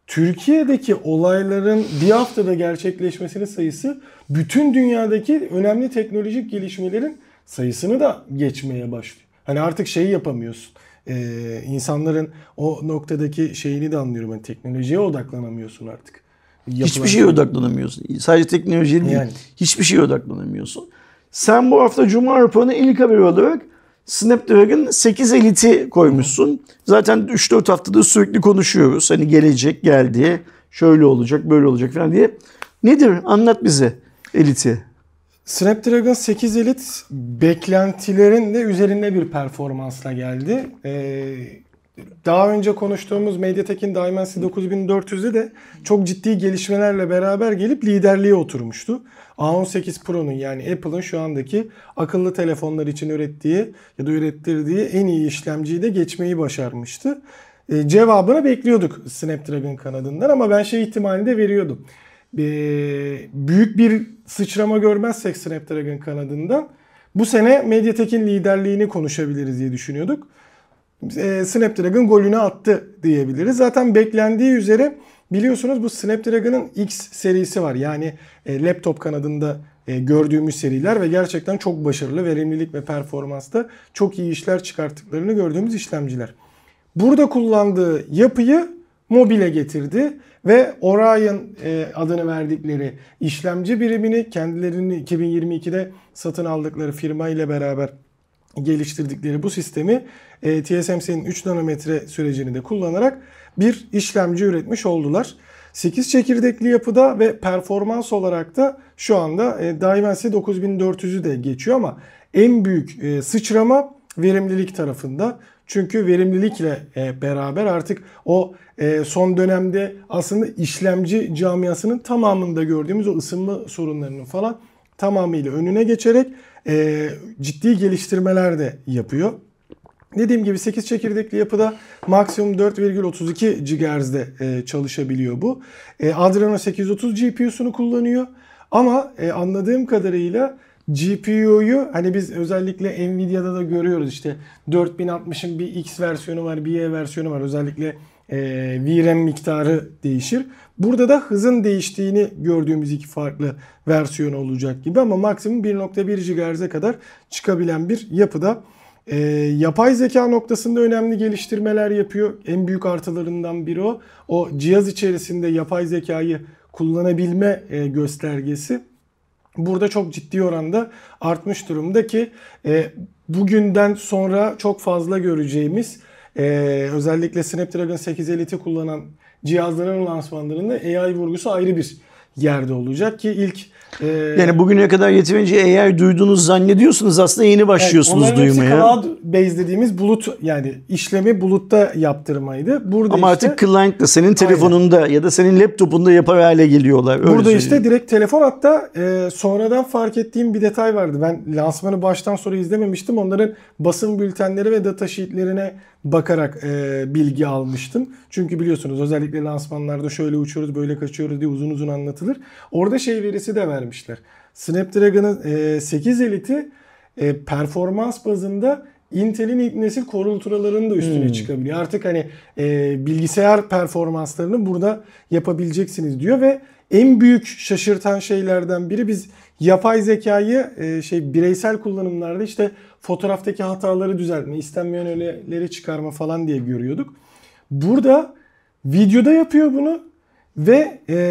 Türkiye'deki olayların bir haftada gerçekleşmesinin sayısı bütün dünyadaki önemli teknolojik gelişmelerin sayısını da geçmeye başlıyor. Hani artık şeyi yapamıyorsun. Ee, insanların o noktadaki şeyini de anlıyorum. Yani teknolojiye odaklanamıyorsun artık. Yapılan... Hiçbir şeye odaklanamıyorsun. Sadece teknolojiye değil. Yani. Hiçbir şeye odaklanamıyorsun. Sen bu hafta Cuma raporuna ilk haber olarak Snapdragon 8 Elite'i koymuşsun. Zaten 3-4 haftada sürekli konuşuyoruz. Hani gelecek, geldi, şöyle olacak, böyle olacak falan diye. Nedir? Anlat bize Elite'i. Snapdragon 8 Elite beklentilerin de üzerinde bir performansla geldi. Ee, daha önce konuştuğumuz MediaTek'in Dimensity 9400'de de çok ciddi gelişmelerle beraber gelip liderliğe oturmuştu. A18 Pro'nun yani Apple'ın şu andaki akıllı telefonlar için ürettiği ya da ürettirdiği en iyi işlemciyi de geçmeyi başarmıştı. Ee, cevabını bekliyorduk Snapdragon kanadından ama ben şey ihtimalini de veriyordum. Ee, büyük bir sıçrama görmezsek Snapdragon kanadından bu sene Mediatek'in liderliğini konuşabiliriz diye düşünüyorduk. Ee, Snapdragon golünü attı diyebiliriz. Zaten beklendiği üzere biliyorsunuz bu Snapdragon'ın X serisi var. Yani e, laptop kanadında e, gördüğümüz seriler ve gerçekten çok başarılı verimlilik ve performansta çok iyi işler çıkarttıklarını gördüğümüz işlemciler. Burada kullandığı yapıyı mobile getirdi ve Orion e, adını verdikleri işlemci birimini kendilerini 2022'de satın aldıkları firma ile beraber geliştirdikleri bu sistemi e, TSMC'nin 3 nanometre sürecini de kullanarak bir işlemci üretmiş oldular. 8 çekirdekli yapıda ve performans olarak da şu anda e, Dimensity 9400'ü de geçiyor ama en büyük e, sıçrama verimlilik tarafında. Çünkü verimlilikle e, beraber artık o e, son dönemde aslında işlemci camiasının tamamında gördüğümüz o ısınma sorunlarının falan tamamıyla önüne geçerek e, ciddi geliştirmeler de yapıyor. Dediğim gibi 8 çekirdekli yapıda maksimum 4,32 GHz'de çalışabiliyor bu. Adreno 830 GPU'sunu kullanıyor. Ama anladığım kadarıyla GPU'yu hani biz özellikle Nvidia'da da görüyoruz işte 4060'ın bir X versiyonu var, bir Y versiyonu var. Özellikle e, VRAM miktarı değişir. Burada da hızın değiştiğini gördüğümüz iki farklı versiyon olacak gibi ama maksimum 1.1 GHz'e kadar çıkabilen bir yapıda. E, yapay zeka noktasında önemli geliştirmeler yapıyor. En büyük artılarından biri o. O cihaz içerisinde yapay zekayı kullanabilme e, göstergesi burada çok ciddi oranda artmış durumda ki e, bugünden sonra çok fazla göreceğimiz e, özellikle Snapdragon 8 Elite kullanan cihazların lansmanlarında AI vurgusu ayrı bir yerde olacak ki ilk ee, yani bugüne kadar yeterince AI duydunuz zannediyorsunuz aslında yeni başlıyorsunuz yani duymaya. Onların cloud based dediğimiz bulut yani işlemi bulutta yaptırmaydı. Burada Ama işte, artık client'la senin telefonunda aynen. ya da senin laptopunda yapar hale geliyorlar. Öyle Burada söyleyeyim. işte direkt telefon hatta e, sonradan fark ettiğim bir detay vardı. Ben lansmanı baştan sonra izlememiştim. Onların basın bültenleri ve data sheetlerine bakarak e, bilgi almıştım. Çünkü biliyorsunuz özellikle lansmanlarda şöyle uçuyoruz böyle kaçıyoruz diye uzun uzun anlatılır. Orada şey verisi de var vermişler. Snapdragon'ın 8 e, eliti e, performans bazında Intel'in ilk nesil Core ultralarının da üstüne hmm. çıkabiliyor. Artık hani e, bilgisayar performanslarını burada yapabileceksiniz diyor ve en büyük şaşırtan şeylerden biri biz yapay zekayı e, şey bireysel kullanımlarda işte fotoğraftaki hataları düzeltme, istenmeyen öğeleri çıkarma falan diye görüyorduk. Burada videoda yapıyor bunu ve e,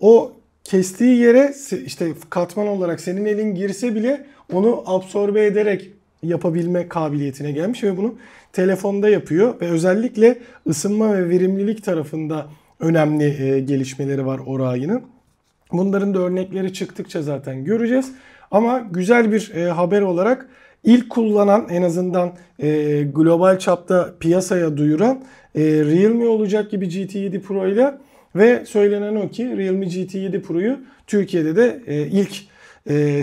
o kestiği yere işte katman olarak senin elin girse bile onu absorbe ederek yapabilme kabiliyetine gelmiş ve bunu telefonda yapıyor ve özellikle ısınma ve verimlilik tarafında önemli e, gelişmeleri var orayının. Bunların da örnekleri çıktıkça zaten göreceğiz. Ama güzel bir e, haber olarak ilk kullanan en azından e, global çapta piyasaya duyuran Realme olacak gibi GT7 Pro ile ve söylenen o ki Realme GT7 Pro'yu Türkiye'de de e, ilk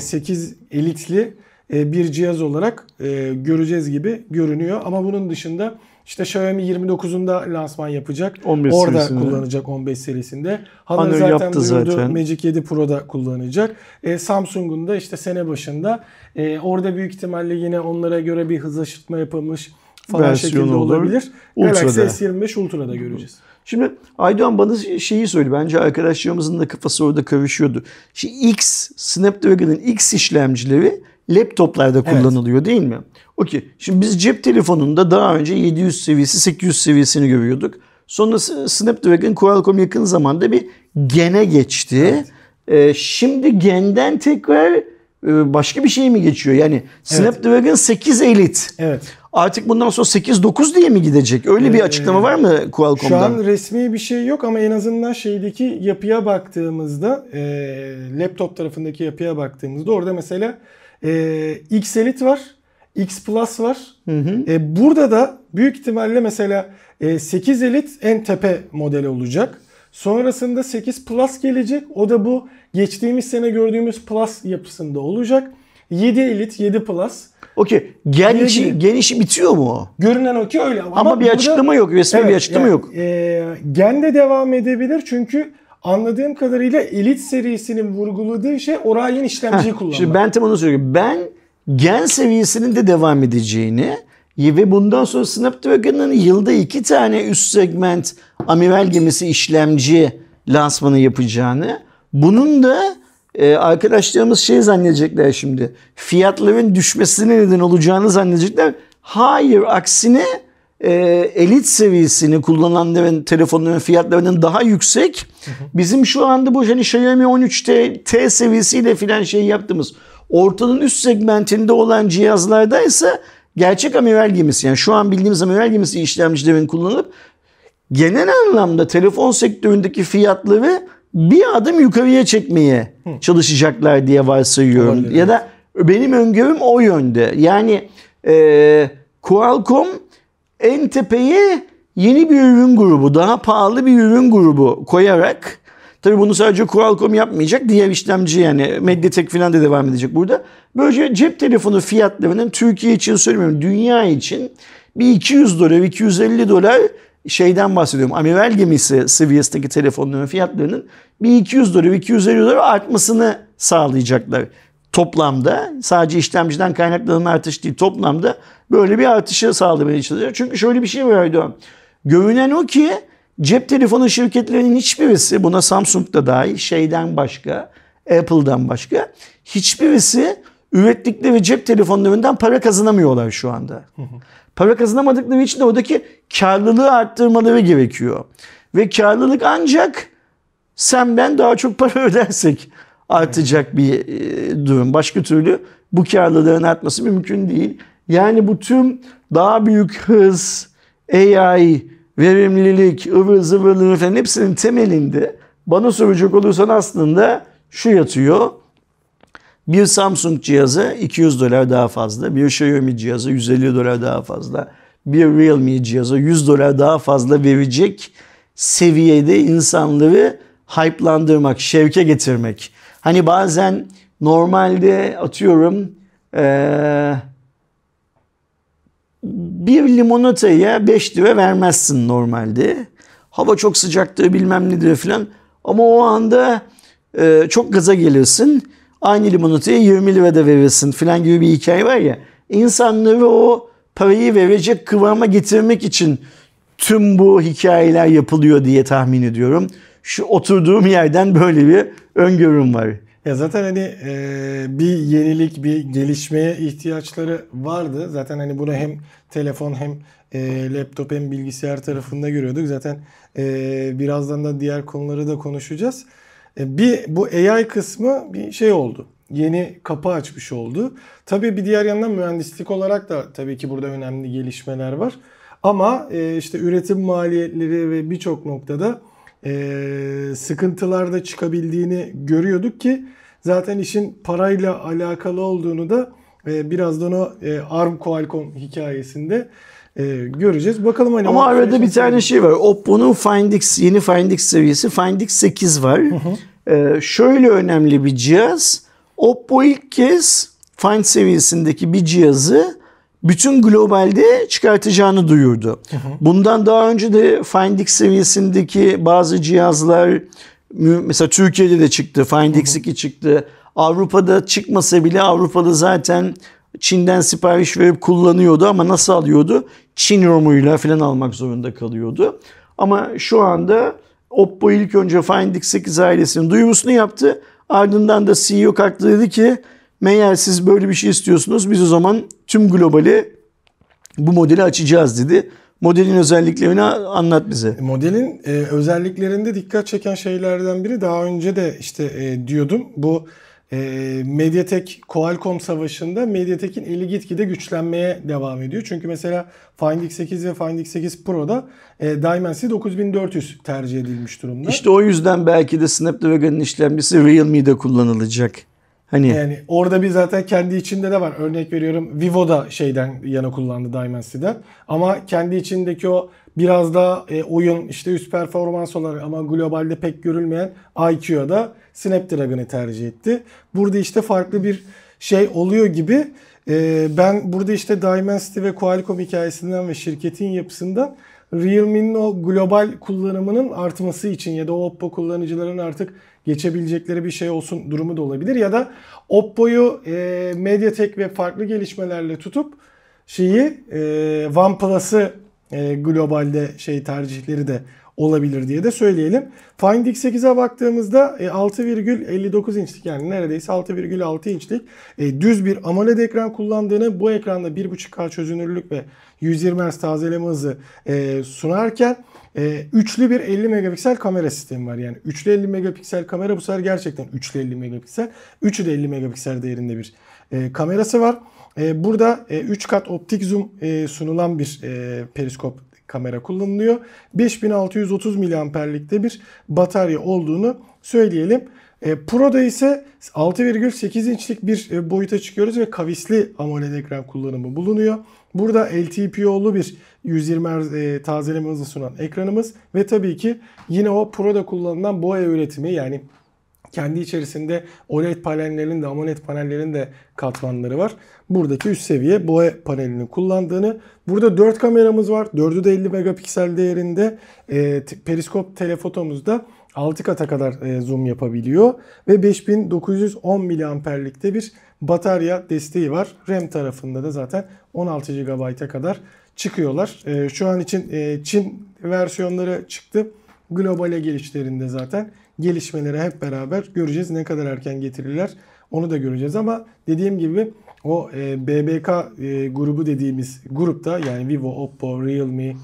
8 e, elixli e, bir cihaz olarak göreceğiz gibi görünüyor. Ama bunun dışında işte Xiaomi 29'unda lansman yapacak. 15 Orada serisinde. kullanacak 15 serisinde. Hanır zaten yaptı duyurdu. Zaten. Magic 7 Pro'da kullanacak. E, Samsung'un da işte sene başında e, orada büyük ihtimalle yine onlara göre bir hızlaştırma yapılmış falan Versiyon şekilde olur. olabilir. Ultra'da. Galaxy S25 Ultra'da göreceğiz. Şimdi Aydoğan bana şeyi söyledi. Bence arkadaşlarımızın da kafası orada karışıyordu. Şu X, Snapdragon'ın X işlemcileri laptoplarda kullanılıyor evet. değil mi? Okey. Şimdi biz cep telefonunda daha önce 700 seviyesi, 800 seviyesini görüyorduk. Sonra Snapdragon Qualcomm yakın zamanda bir gene geçti. Evet. Ee, şimdi genden tekrar e, başka bir şey mi geçiyor? Yani evet. Snapdragon 8 Elite. Evet artık bundan sonra 8-9 diye mi gidecek? Öyle bir ee, açıklama var mı Qualcomm'dan? Şu an resmi bir şey yok ama en azından şeydeki yapıya baktığımızda e, laptop tarafındaki yapıya baktığımızda orada mesela e, X Elite var. X Plus var. Hı hı. E, burada da büyük ihtimalle mesela e, 8 Elite en tepe modeli olacak. Sonrasında 8 Plus gelecek. O da bu geçtiğimiz sene gördüğümüz Plus yapısında olacak. 7 Elite, 7 Plus. Okey. Gen, işi, gen işi bitiyor mu Görünen o ki öyle. Ama, Ama bir açıklama yok. Resmi evet, bir açıklama yani, yok. E, gen de devam edebilir çünkü anladığım kadarıyla elit serisinin vurguladığı şey Orion işlemciyi Heh, kullanmak. Şimdi Bentham onu söylüyorum Ben gen seviyesinin de devam edeceğini ve bundan sonra Snapdragon'ın yılda iki tane üst segment amiral gemisi işlemci lansmanı yapacağını bunun da e, arkadaşlarımız şey zannedecekler şimdi. Fiyatların düşmesine neden olacağını zannedecekler. Hayır aksine e, elit seviyesini kullananların telefonların fiyatlarının daha yüksek. Bizim şu anda bu hani Xiaomi 13T T seviyesiyle filan şey yaptığımız ortanın üst segmentinde olan cihazlarda ise gerçek amiral gemisi yani şu an bildiğimiz amiral gemisi işlemcilerin kullanılıp genel anlamda telefon sektöründeki fiyatları bir adım yukarıya çekmeye Hı. çalışacaklar diye varsayıyorum. Olabilir. Ya da benim öngörüm o yönde. Yani e, Qualcomm en tepeye yeni bir ürün grubu, daha pahalı bir ürün grubu koyarak tabii bunu sadece Qualcomm yapmayacak. Diğer işlemci yani Mediatek falan da devam edecek burada. Böylece cep telefonu fiyatlarının Türkiye için söylemiyorum, dünya için bir 200 dolar, 250 dolar şeyden bahsediyorum. Amiral gemisi seviyesindeki telefonların fiyatlarının bir 200 dolar, 250 dolar artmasını sağlayacaklar. Toplamda sadece işlemciden kaynaklanan artış değil toplamda böyle bir artışı sağlamaya çalışacak. Çünkü şöyle bir şey var Erdoğan. Görünen o ki cep telefonu şirketlerinin hiçbirisi buna Samsung da dahil şeyden başka Apple'dan başka hiçbirisi ürettikleri cep telefonlarından para kazanamıyorlar şu anda. Para kazanamadıkları için de oradaki karlılığı arttırmaları gerekiyor. Ve karlılık ancak sen ben daha çok para ödersek artacak bir e, durum. Başka türlü bu karlılığın artması mümkün değil. Yani bu tüm daha büyük hız, AI, verimlilik, ıvır zıvırlığı falan hepsinin temelinde bana soracak olursan aslında şu yatıyor. Bir Samsung cihazı 200 dolar daha fazla, bir Xiaomi cihazı 150 dolar daha fazla, bir Realme cihazı 100 dolar daha fazla verecek seviyede insanları hype'landırmak, şevke getirmek. Hani bazen normalde atıyorum bir limonataya 5 lira vermezsin normalde. Hava çok sıcaktır bilmem nedir falan. Ama o anda çok gaza gelirsin aynı limonataya 20 lira da verirsin filan gibi bir hikaye var ya. İnsanları o parayı verecek kıvama getirmek için tüm bu hikayeler yapılıyor diye tahmin ediyorum. Şu oturduğum yerden böyle bir öngörüm var. Ya zaten hani e, bir yenilik, bir gelişmeye ihtiyaçları vardı. Zaten hani bunu hem telefon hem e, laptop hem bilgisayar tarafında görüyorduk. Zaten e, birazdan da diğer konuları da konuşacağız. E, bir bu AI kısmı bir şey oldu. Yeni kapı açmış oldu. Tabii bir diğer yandan mühendislik olarak da tabii ki burada önemli gelişmeler var. Ama e, işte üretim maliyetleri ve birçok noktada e, sıkıntılar da çıkabildiğini görüyorduk ki zaten işin parayla alakalı olduğunu da birazdan o onu ARM Qualcomm hikayesinde e, göreceğiz. Bakalım hani Ama arada bir tane şey var. Oppo'nun Find X yeni Find X seviyesi Find X 8 var. Hı hı. E, şöyle önemli bir cihaz. Oppo ilk kez Find seviyesindeki bir cihazı bütün globalde çıkartacağını duyurdu. Hı hı. Bundan daha önce de Find X seviyesindeki bazı cihazlar mesela Türkiye'de de çıktı. Find X2 çıktı. Avrupa'da çıkmasa bile Avrupa'da zaten Çin'den sipariş verip kullanıyordu ama nasıl alıyordu? Çin romuyla falan almak zorunda kalıyordu. Ama şu anda Oppo ilk önce Find X8 ailesinin duyurusunu yaptı. Ardından da CEO kalktı dedi ki meğer siz böyle bir şey istiyorsunuz biz o zaman tüm globali bu modeli açacağız dedi. Modelin özelliklerini anlat bize. E, modelin e, özelliklerinde dikkat çeken şeylerden biri daha önce de işte e, diyordum bu e, Mediatek Qualcomm savaşında Mediatek'in eli gitgide güçlenmeye devam ediyor. Çünkü mesela Find X8 ve Find X8 Pro'da e, Dimensity 9400 tercih edilmiş durumda. İşte o yüzden belki de Snapdragon'ın işlemcisi Realme'de kullanılacak. Hani yani orada bir zaten kendi içinde de var. Örnek veriyorum Vivo da şeyden yana kullandı Dimensity'den. Ama kendi içindeki o biraz daha e, oyun işte üst performans olarak ama globalde pek görülmeyen IQ'ya da Snapdragon'ı tercih etti. Burada işte farklı bir şey oluyor gibi. E, ben burada işte Dimensity ve Qualcomm hikayesinden ve şirketin yapısından Realme'nin o global kullanımının artması için ya da Oppo kullanıcıların artık geçebilecekleri bir şey olsun durumu da olabilir. Ya da Oppo'yu e, Mediatek ve farklı gelişmelerle tutup şeyi e, OnePlus'ı e, globalde şey tercihleri de olabilir diye de söyleyelim. Find X8'e baktığımızda 6,59 e, inçlik yani neredeyse 6,6 inçlik e, düz bir AMOLED ekran kullandığını bu ekranda 1.5K çözünürlük ve 120 Hz tazeleme hızı e, sunarken üçlü bir 50 megapiksel kamera sistemi var. Yani üçlü 50 megapiksel kamera bu sefer gerçekten üçlü 50 megapiksel. Üçü de 50 megapiksel değerinde bir kamerası var. Burada 3 kat optik zoom sunulan bir periskop kamera kullanılıyor. 5630 miliamperlikte bir batarya olduğunu söyleyelim. E, Pro'da ise 6,8 inçlik bir e, boyuta çıkıyoruz ve kavisli AMOLED ekran kullanımı bulunuyor. Burada LTPO'lu bir 120 Hz e, tazeleme hızı sunan ekranımız ve tabii ki yine o Pro'da kullanılan BOE üretimi yani kendi içerisinde OLED panellerinin de AMOLED panellerinin de katmanları var. Buradaki üst seviye BOE panelini kullandığını. Burada 4 kameramız var. 4'ü de 50 megapiksel değerinde. E, periskop da 6 kata kadar e, zoom yapabiliyor ve 5910 miliamperlikte bir batarya desteği var. RAM tarafında da zaten 16 GB'a kadar çıkıyorlar. Ee, şu an için e, Çin versiyonları çıktı. Globale gelişlerinde zaten gelişmeleri hep beraber göreceğiz. Ne kadar erken getirirler onu da göreceğiz ama dediğim gibi o e, BBK e, grubu dediğimiz grupta yani Vivo, Oppo, Realme,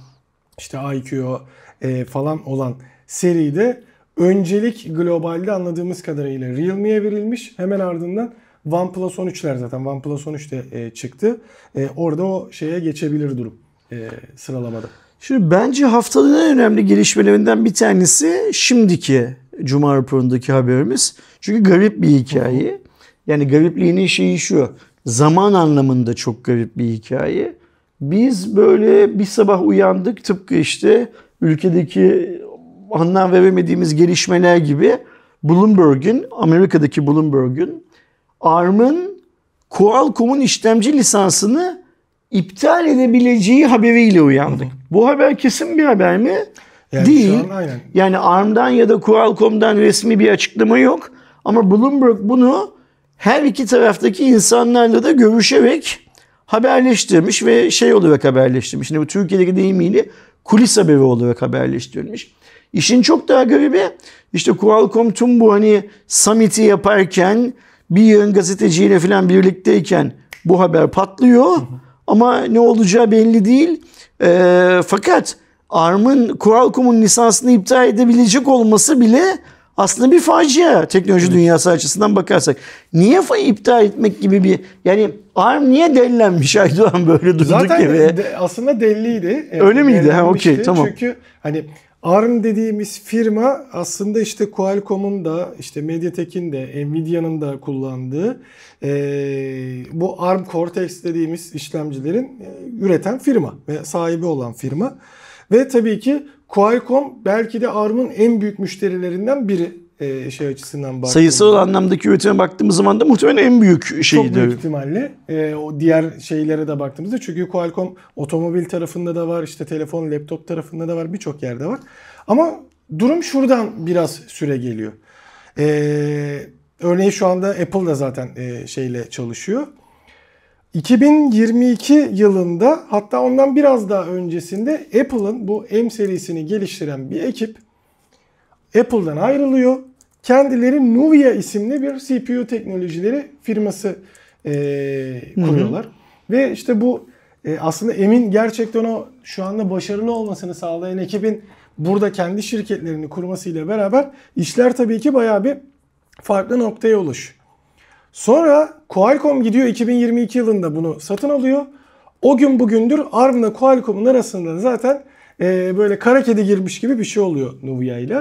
işte IQO e, falan olan seride öncelik globalde anladığımız kadarıyla Realme'ye verilmiş. Hemen ardından OnePlus 13'ler zaten OnePlus 13 de e, çıktı. E, orada o şeye geçebilir durum e, sıralamada. Şimdi bence haftanın en önemli gelişmelerinden bir tanesi şimdiki Cuma raporundaki haberimiz. Çünkü garip bir hikaye. Yani garipliğinin şeyi şu. Zaman anlamında çok garip bir hikaye. Biz böyle bir sabah uyandık tıpkı işte ülkedeki anlam veremediğimiz gelişmeler gibi Bloomberg'in, Amerika'daki Bloomberg'in ARM'ın Qualcomm'un işlemci lisansını iptal edebileceği haberiyle uyandık. Bu haber kesin bir haber mi? Yani değil. Aynen. Yani ARM'dan ya da Qualcomm'dan resmi bir açıklama yok. Ama Bloomberg bunu her iki taraftaki insanlarla da görüşerek haberleştirmiş ve şey olarak haberleştirmiş. Şimdi bu Türkiye'deki deyimiyle kulis haberi olarak haberleştirilmiş. İşin çok daha garibi işte Qualcomm tüm bu hani summit'i yaparken bir yığın gazeteciyle falan birlikteyken bu haber patlıyor. Hı hı. Ama ne olacağı belli değil. E, fakat ARM'ın Qualcomm'un lisansını iptal edebilecek olması bile aslında bir facia teknoloji dünyası açısından bakarsak. Niye iptal etmek gibi bir yani ARM niye delilenmiş Aydoğan böyle durduk Zaten gibi? Zaten de, aslında deliydi. Öyle miydi? Ha okey tamam. Çünkü hani ARM dediğimiz firma aslında işte Qualcomm'un da işte Mediatek'in de Nvidia'nın da kullandığı e, bu ARM Cortex dediğimiz işlemcilerin e, üreten firma ve sahibi olan firma. Ve tabii ki Qualcomm belki de ARM'ın en büyük müşterilerinden biri e, şey açısından baktığımızda. Sayısal anlamdaki üretime baktığımız zaman da muhtemelen en büyük şeydi. Çok büyük ihtimalle. E, o diğer şeylere de baktığımızda çünkü Qualcomm otomobil tarafında da var, işte telefon, laptop tarafında da var, birçok yerde var. Ama durum şuradan biraz süre geliyor. E, örneğin şu anda Apple da zaten e, şeyle çalışıyor. 2022 yılında hatta ondan biraz daha öncesinde Apple'ın bu M serisini geliştiren bir ekip Apple'dan ayrılıyor. Kendileri Nuvia isimli bir CPU teknolojileri firması e, kuruyorlar. Hı hı. Ve işte bu e, aslında Emin gerçekten o şu anda başarılı olmasını sağlayan ekibin burada kendi şirketlerini kurmasıyla beraber işler tabii ki bayağı bir farklı noktaya oluş Sonra Qualcomm gidiyor 2022 yılında bunu satın alıyor. O gün bugündür Arm ile Qualcomm'un arasında zaten e, böyle kara kedi girmiş gibi bir şey oluyor Nuvia ile.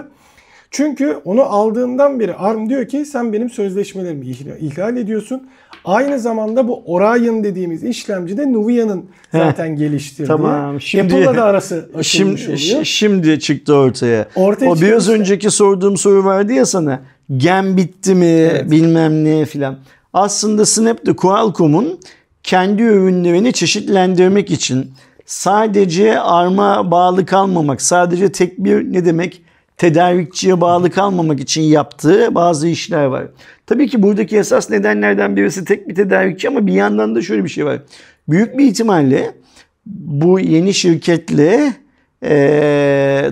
Çünkü onu aldığından beri ARM diyor ki sen benim sözleşmelerimi ihlal ediyorsun. Aynı zamanda bu Orion dediğimiz işlemci de Nuvia'nın zaten geliştirdiği. Tamam. Şimdi, Apple'la da arası açılmış. oluyor. Şimdi çıktı ortaya. ortaya o biraz işte. önceki sorduğum soru vardı ya sana. Gen bitti mi evet. bilmem ne filan. Aslında Snap'te Qualcomm'un kendi ürünlerini çeşitlendirmek için sadece arma bağlı kalmamak, sadece tek bir ne demek tedarikçiye bağlı kalmamak için yaptığı bazı işler var. Tabii ki buradaki esas nedenlerden birisi tek bir tedarikçi ama bir yandan da şöyle bir şey var. Büyük bir ihtimalle bu yeni şirketle e,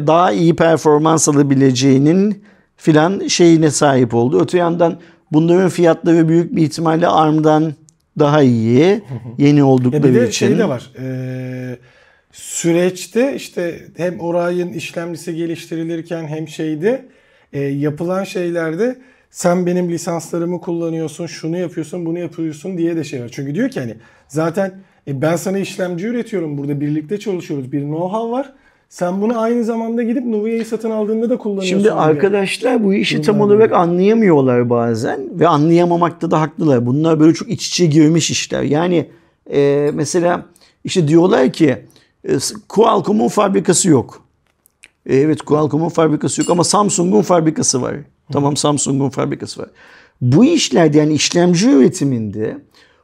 daha iyi performans alabileceğinin filan şeyine sahip oldu. Öte yandan bunların fiyatları büyük bir ihtimalle ARM'dan daha iyi yeni oldukları ya bir de için. Şey de var. Eee süreçte işte hem orayın işlemcisi geliştirilirken hem şeydi e, yapılan şeylerde sen benim lisanslarımı kullanıyorsun, şunu yapıyorsun, bunu yapıyorsun diye de şey var. Çünkü diyor ki hani zaten e, ben sana işlemci üretiyorum burada birlikte çalışıyoruz bir know-how var. Sen bunu aynı zamanda gidip Nuvia'yı satın aldığında da kullanıyorsun. Şimdi arkadaşlar bu işi Bunlar tam olarak anlayamıyorlar bazen ve anlayamamakta da haklılar. Bunlar böyle çok iç içe girmiş işler. Yani e, mesela işte diyorlar ki e, Qualcomm'un fabrikası yok. E, evet Qualcomm'un fabrikası yok ama Samsung'un fabrikası var. Tamam Samsung'un fabrikası var. Bu işlerde yani işlemci üretiminde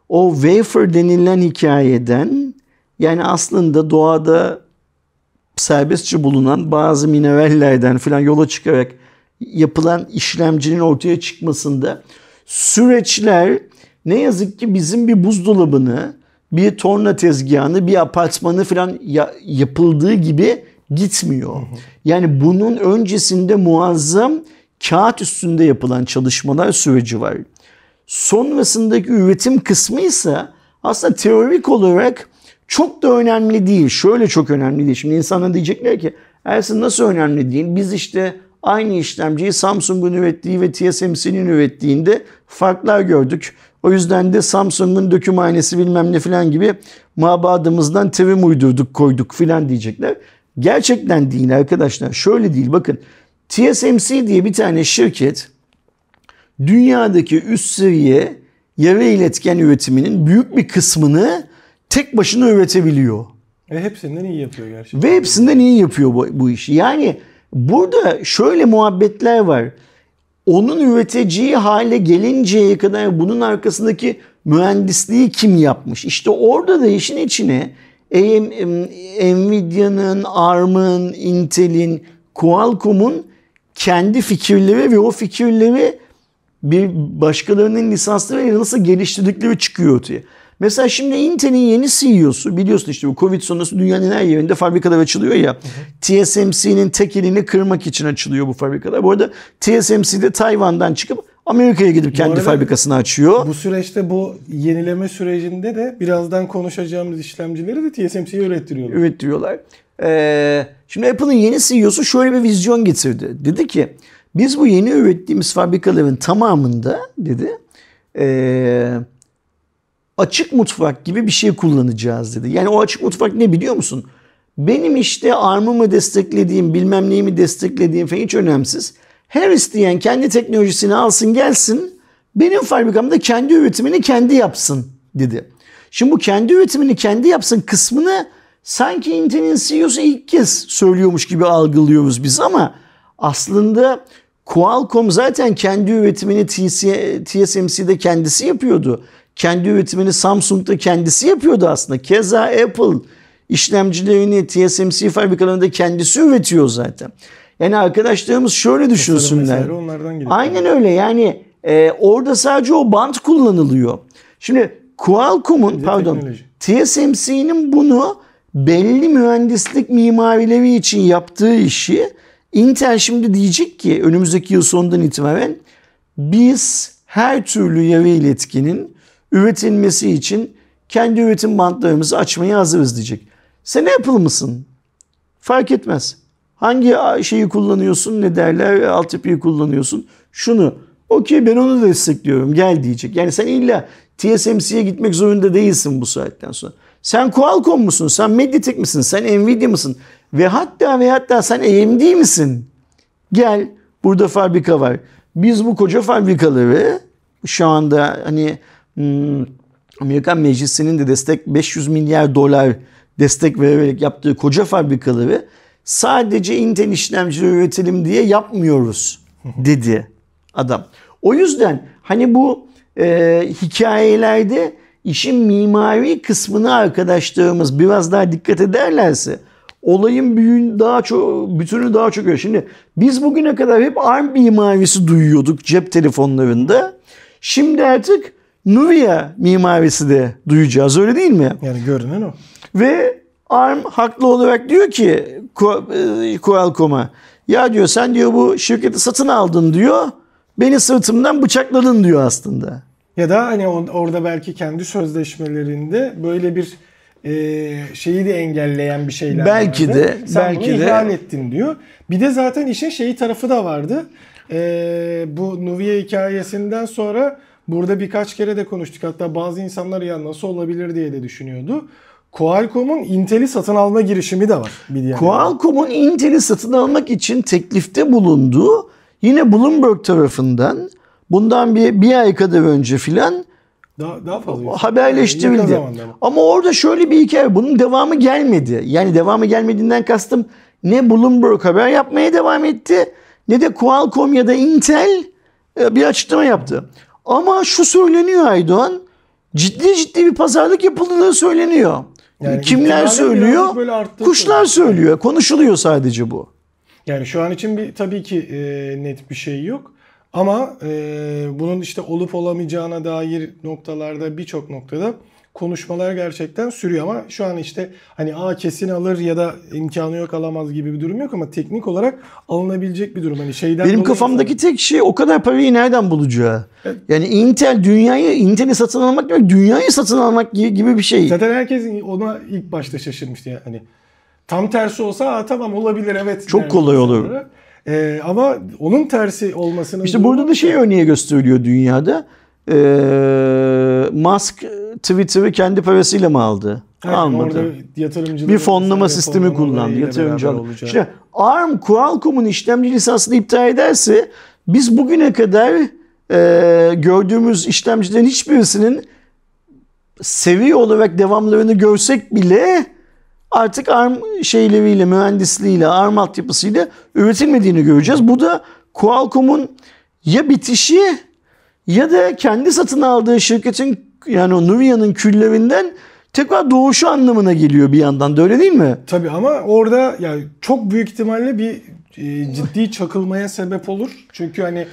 o wafer denilen hikayeden yani aslında doğada serbestçe bulunan bazı minerallerden falan yola çıkarak yapılan işlemcinin ortaya çıkmasında süreçler ne yazık ki bizim bir buzdolabını bir torna tezgahını, bir apartmanı falan yapıldığı gibi gitmiyor. Yani bunun öncesinde muazzam kağıt üstünde yapılan çalışmalar süreci var. Sonrasındaki üretim kısmı ise aslında teorik olarak çok da önemli değil. Şöyle çok önemli değil. Şimdi insanlar diyecekler ki Ersin nasıl önemli değil? Biz işte aynı işlemciyi Samsung'un ürettiği ve TSMC'nin ürettiğinde farklar gördük. O yüzden de Samsung'un döküm dökümhanesi bilmem ne filan gibi mabadımızdan tevim uydurduk koyduk filan diyecekler. Gerçekten değil arkadaşlar. Şöyle değil bakın. TSMC diye bir tane şirket dünyadaki üst seviye yarı iletken üretiminin büyük bir kısmını tek başına üretebiliyor. Ve hepsinden iyi yapıyor gerçekten. Ve hepsinden iyi yapıyor bu, bu işi. Yani burada şöyle muhabbetler var onun üreteceği hale gelinceye kadar bunun arkasındaki mühendisliği kim yapmış? İşte orada da işin içine Nvidia'nın, ARM'ın, Intel'in, Qualcomm'un kendi fikirleri ve o fikirleri bir başkalarının lisansları nasıl geliştirdikleri çıkıyor ortaya. Mesela şimdi Intel'in yeni CEO'su biliyorsun işte bu Covid sonrası dünyanın her yerinde fabrikalar açılıyor ya. TSMC'nin tek elini kırmak için açılıyor bu fabrikalar. Bu arada TSMC de Tayvan'dan çıkıp Amerika'ya gidip kendi fabrikasını açıyor. Bu süreçte bu yenileme sürecinde de birazdan konuşacağımız işlemcileri de TSMC'ye ürettiriyorlar. Ürettiriyorlar. Ee, şimdi Apple'ın yeni CEO'su şöyle bir vizyon getirdi. Dedi ki biz bu yeni ürettiğimiz fabrikaların tamamında dedi eee açık mutfak gibi bir şey kullanacağız dedi. Yani o açık mutfak ne biliyor musun? Benim işte armımı desteklediğim, bilmem neyimi desteklediğim falan hiç önemsiz. Her isteyen kendi teknolojisini alsın gelsin, benim fabrikamda kendi üretimini kendi yapsın dedi. Şimdi bu kendi üretimini kendi yapsın kısmını sanki Intel'in CEO'su ilk kez söylüyormuş gibi algılıyoruz biz ama aslında Qualcomm zaten kendi üretimini TSMC'de kendisi yapıyordu kendi üretimini Samsung'da kendisi yapıyordu aslında. Keza Apple işlemcilerini TSMC fabrikalarında kendisi üretiyor zaten. Yani arkadaşlarımız şöyle düşünsünler. Aynen öyle yani e, orada sadece o bant kullanılıyor. Şimdi Qualcomm'un pardon TSMC'nin bunu belli mühendislik mimarileri için yaptığı işi Intel şimdi diyecek ki önümüzdeki yıl sonundan itibaren biz her türlü yarı iletkinin üretilmesi için kendi üretim bantlarımızı açmaya hazırız diyecek. Sen Apple mısın? Fark etmez. Hangi şeyi kullanıyorsun ne derler e, altyapıyı kullanıyorsun. Şunu okey ben onu destekliyorum gel diyecek. Yani sen illa TSMC'ye gitmek zorunda değilsin bu saatten sonra. Sen Qualcomm musun? Sen Mediatek misin? Sen Nvidia mısın? Ve hatta ve hatta sen AMD misin? Gel burada fabrika var. Biz bu koca fabrikaları şu anda hani Hmm. Amerikan Meclisi'nin de destek 500 milyar dolar destek vererek yaptığı koca fabrikaları sadece Intel işlemci üretelim diye yapmıyoruz dedi adam. O yüzden hani bu e, hikayelerde işin mimari kısmını arkadaşlarımız biraz daha dikkat ederlerse olayın büyüğün daha çok bütünü daha çok öyle. Şimdi biz bugüne kadar hep ARM mimarisi duyuyorduk cep telefonlarında. Şimdi artık Nuvia mimarisi de duyacağız öyle değil mi? Yani görünen o. Ve ARM haklı olarak diyor ki e, Qualcomm'a ya diyor sen diyor bu şirketi satın aldın diyor beni sırtımdan bıçakladın diyor aslında. Ya da hani orada belki kendi sözleşmelerinde böyle bir e, şeyi de engelleyen bir şeyler belki vardı. de Sen belki bunu ihlal de. ettin diyor. Bir de zaten işin şeyi tarafı da vardı. Ee, bu Nuvia hikayesinden sonra Burada birkaç kere de konuştuk. Hatta bazı insanlar ya nasıl olabilir diye de düşünüyordu. Qualcomm'un Intel'i satın alma girişimi de var. Bir Qualcomm'un Intel'i satın almak için teklifte bulunduğu yine Bloomberg tarafından bundan bir, bir ay kadar önce filan daha, daha fazla şey. haberleştirildi. Yani ama orada şöyle bir hikaye bunun devamı gelmedi. Yani devamı gelmediğinden kastım ne Bloomberg haber yapmaya devam etti ne de Qualcomm ya da Intel e, bir açıklama yaptı. Ama şu söyleniyor Aydoğan. Ciddi ciddi bir pazarlık yapıldığı söyleniyor. Yani Kimler söylüyor? Kuşlar söylüyor. Konuşuluyor sadece bu. Yani şu an için bir tabii ki e, net bir şey yok. Ama e, bunun işte olup olamayacağına dair noktalarda birçok noktada konuşmalar gerçekten sürüyor ama şu an işte hani a kesin alır ya da imkanı yok alamaz gibi bir durum yok ama teknik olarak alınabilecek bir durum. Hani şeyden Benim kafamdaki tek şey o kadar parayı nereden bulacağı. Evet. Yani Intel dünyayı Intel'i satın almak demek dünyayı satın almak gibi bir şey. Zaten herkes ona ilk başta şaşırmıştı yani. Hani tam tersi olsa a, tamam olabilir evet. Çok kolay olur. Ee, ama onun tersi olmasının... İşte burada da şey örneği gösteriliyor dünyada. Ee, Musk Twitter'ı kendi parasıyla mi aldı? Evet, Almadı. Bir fonlama sistemi kullandı. Yatırımcı İşte ARM Qualcomm'un işlemci lisansını iptal ederse biz bugüne kadar e, gördüğümüz işlemcilerin hiçbirisinin seviye olarak devamlarını görsek bile artık ARM şeyleriyle, mühendisliğiyle, ARM altyapısıyla üretilmediğini göreceğiz. Bu da Qualcomm'un ya bitişi ya da kendi satın aldığı şirketin yani o Nuvia'nın küllerinden tekrar doğuşu anlamına geliyor bir yandan da öyle değil mi? Tabii ama orada yani çok büyük ihtimalle bir e, ciddi çakılmaya sebep olur. Çünkü hani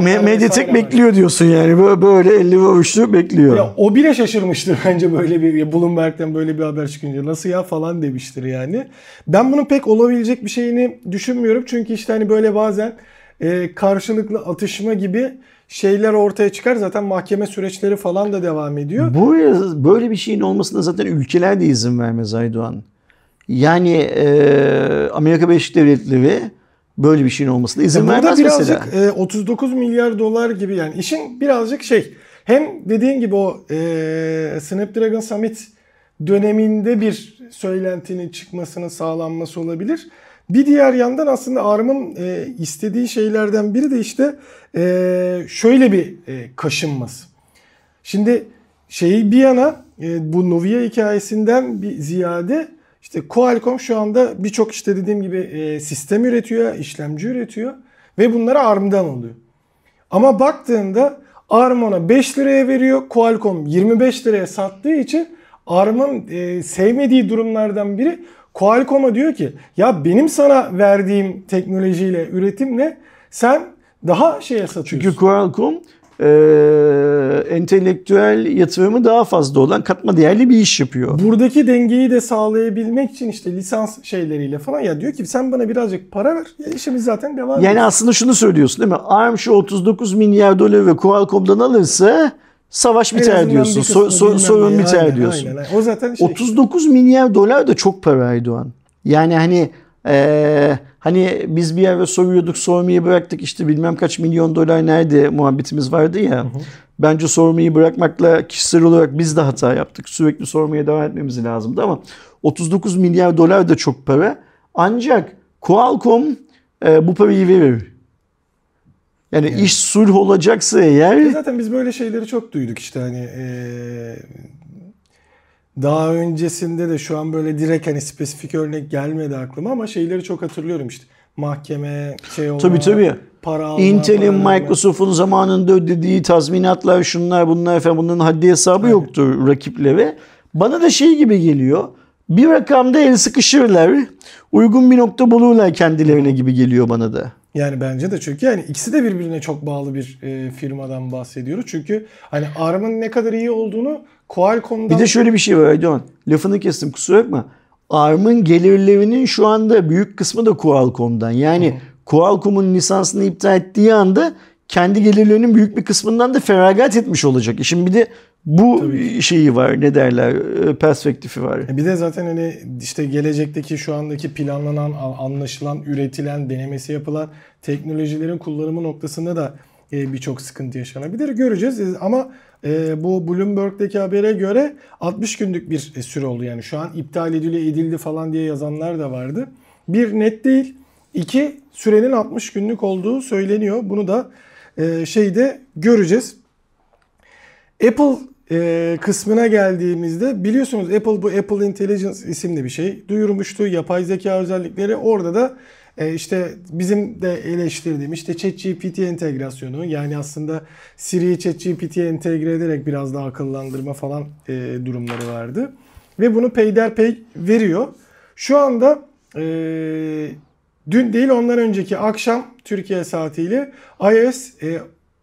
me, Medyatek bekliyor diyorsun yani. Böyle, böyle 50 vuruşlu bekliyor. Ya, o bile şaşırmıştır bence böyle bir ya Bloomberg'den böyle bir haber çıkınca. Nasıl ya falan demiştir yani. Ben bunun pek olabilecek bir şeyini düşünmüyorum. Çünkü işte hani böyle bazen e, karşılıklı atışma gibi şeyler ortaya çıkar. Zaten mahkeme süreçleri falan da devam ediyor. Bu böyle bir şeyin olmasına zaten ülkeler de izin vermez Aydoğan. Yani e, Amerika Birleşik Devletleri böyle bir şeyin olmasına izin e vermez birazcık, mesela. E, 39 milyar dolar gibi yani işin birazcık şey hem dediğin gibi o e, Snapdragon Summit döneminde bir söylentinin çıkmasını sağlanması olabilir. Bir diğer yandan aslında Arm'ın e, istediği şeylerden biri de işte e, şöyle bir e, kaşınması. Şimdi şeyi bir yana e, bu Novia hikayesinden bir ziyade işte Qualcomm şu anda birçok işte dediğim gibi e, sistem üretiyor, işlemci üretiyor ve bunları ARM'dan alıyor. Ama baktığında ARM ona 5 liraya veriyor, Qualcomm 25 liraya sattığı için ARM'ın e, sevmediği durumlardan biri Qualcomm'a diyor ki ya benim sana verdiğim teknolojiyle, üretimle sen daha şeye satıyorsun. Çünkü Qualcomm e, entelektüel yatırımı daha fazla olan katma değerli bir iş yapıyor. Buradaki dengeyi de sağlayabilmek için işte lisans şeyleriyle falan ya diyor ki sen bana birazcık para ver ya işimiz zaten devam ediyor. Yani aslında şunu söylüyorsun değil mi? ARM şu 39 milyar doları ve Qualcomm'dan alırsa Savaş biter diyorsun. So, so, sorun yani, biter aynen, diyorsun. Aynen, aynen. O zaten şey. 39 milyar dolar da çok para Erdoğan. Yani hani ee, hani biz bir yere soruyorduk sormayı bıraktık işte bilmem kaç milyon dolar nerede muhabbetimiz vardı ya. Hı hı. Bence sormayı bırakmakla kişisel olarak biz de hata yaptık. Sürekli sormaya devam etmemiz lazımdı ama 39 milyar dolar da çok para. Ancak Qualcomm e, bu parayı verir. Yani evet. iş sulh olacaksa eğer... zaten biz böyle şeyleri çok duyduk işte hani... Ee, daha öncesinde de şu an böyle direkt hani spesifik örnek gelmedi aklıma ama şeyleri çok hatırlıyorum işte. Mahkeme, şey olma, tabii, tabii. para alma. Intel'in, Microsoft'un zamanında ödediği tazminatlar şunlar bunlar efendim bunların haddi hesabı evet. yoktu rakiplere. Bana da şey gibi geliyor. Bir rakamda el sıkışırlar. Uygun bir nokta bulurlar kendilerine gibi geliyor bana da. Yani bence de çünkü yani ikisi de birbirine çok bağlı bir e, firmadan bahsediyoruz. Çünkü hani ARM'ın ne kadar iyi olduğunu Qualcomm'dan... Bir de şöyle bir şey var Aydoğan. Lafını kestim kusura bakma. ARM'ın gelirlerinin şu anda büyük kısmı da Qualcomm'dan. Yani Qualcomm'un lisansını iptal ettiği anda kendi gelirlerinin büyük bir kısmından da feragat etmiş olacak. E şimdi bir de bu Tabii. şeyi var ne derler e, perspektifi var. E, bir de zaten hani işte gelecekteki şu andaki planlanan, anlaşılan, üretilen, denemesi yapılan teknolojilerin kullanımı noktasında da e, birçok sıkıntı yaşanabilir. Göreceğiz ama bu Bloomberg'deki habere göre 60 günlük bir süre oldu. Yani şu an iptal edildi, edildi falan diye yazanlar da vardı. Bir net değil, iki sürenin 60 günlük olduğu söyleniyor. Bunu da şeyde göreceğiz. Apple e, kısmına geldiğimizde biliyorsunuz Apple bu Apple Intelligence isimli bir şey duyurmuştu. Yapay zeka özellikleri orada da e, işte bizim de eleştirdiğim işte ChatGPT entegrasyonu yani aslında Siri'yi ChatGPT'ye entegre ederek biraz daha akıllandırma falan e, durumları vardı. Ve bunu peyderpey veriyor. Şu anda e, dün değil ondan önceki akşam Türkiye saatiyle iOS e,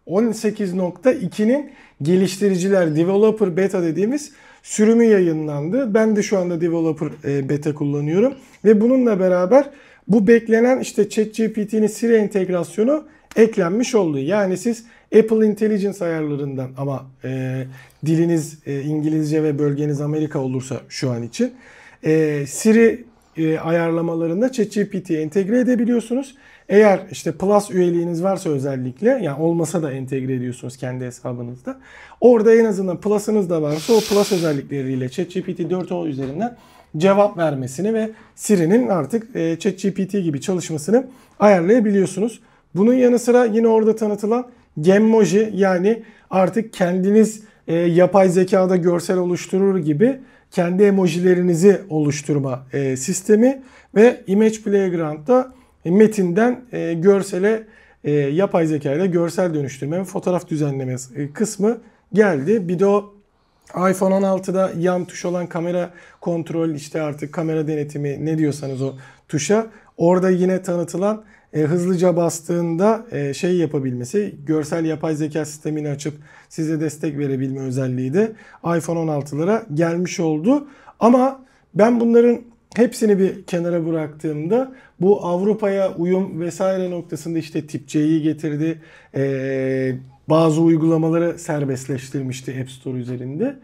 18.2'nin geliştiriciler, developer beta dediğimiz sürümü yayınlandı. Ben de şu anda developer e, beta kullanıyorum ve bununla beraber bu beklenen işte ChatGPT'nin Siri entegrasyonu eklenmiş oldu. Yani siz Apple Intelligence ayarlarından ama e, diliniz e, İngilizce ve bölgeniz Amerika olursa şu an için e, Siri e, ayarlamalarında ChatGPT'ye entegre edebiliyorsunuz. Eğer işte Plus üyeliğiniz varsa özellikle yani olmasa da entegre ediyorsunuz kendi hesabınızda. Orada en azından Plus'ınız da varsa o Plus özellikleriyle ChatGPT 4o üzerinden cevap vermesini ve Siri'nin artık e, ChatGPT gibi çalışmasını ayarlayabiliyorsunuz. Bunun yanı sıra yine orada tanıtılan Gemmoji yani artık kendiniz e, yapay zekada görsel oluşturur gibi kendi emojilerinizi oluşturma e, sistemi ve Image Playground'da e, metinden e, görsele e, yapay zeka ile görsel dönüştürme ve fotoğraf düzenleme e, kısmı geldi. Bir de o iPhone 16'da yan tuş olan kamera kontrol işte artık kamera denetimi ne diyorsanız o tuşa orada yine tanıtılan e, hızlıca bastığında e, şey yapabilmesi, görsel yapay zeka sistemini açıp size destek verebilme özelliği de iPhone 16'lara gelmiş oldu. Ama ben bunların hepsini bir kenara bıraktığımda bu Avrupa'ya uyum vesaire noktasında işte tip C'yi getirdi. E, bazı uygulamaları serbestleştirmişti App Store üzerinde.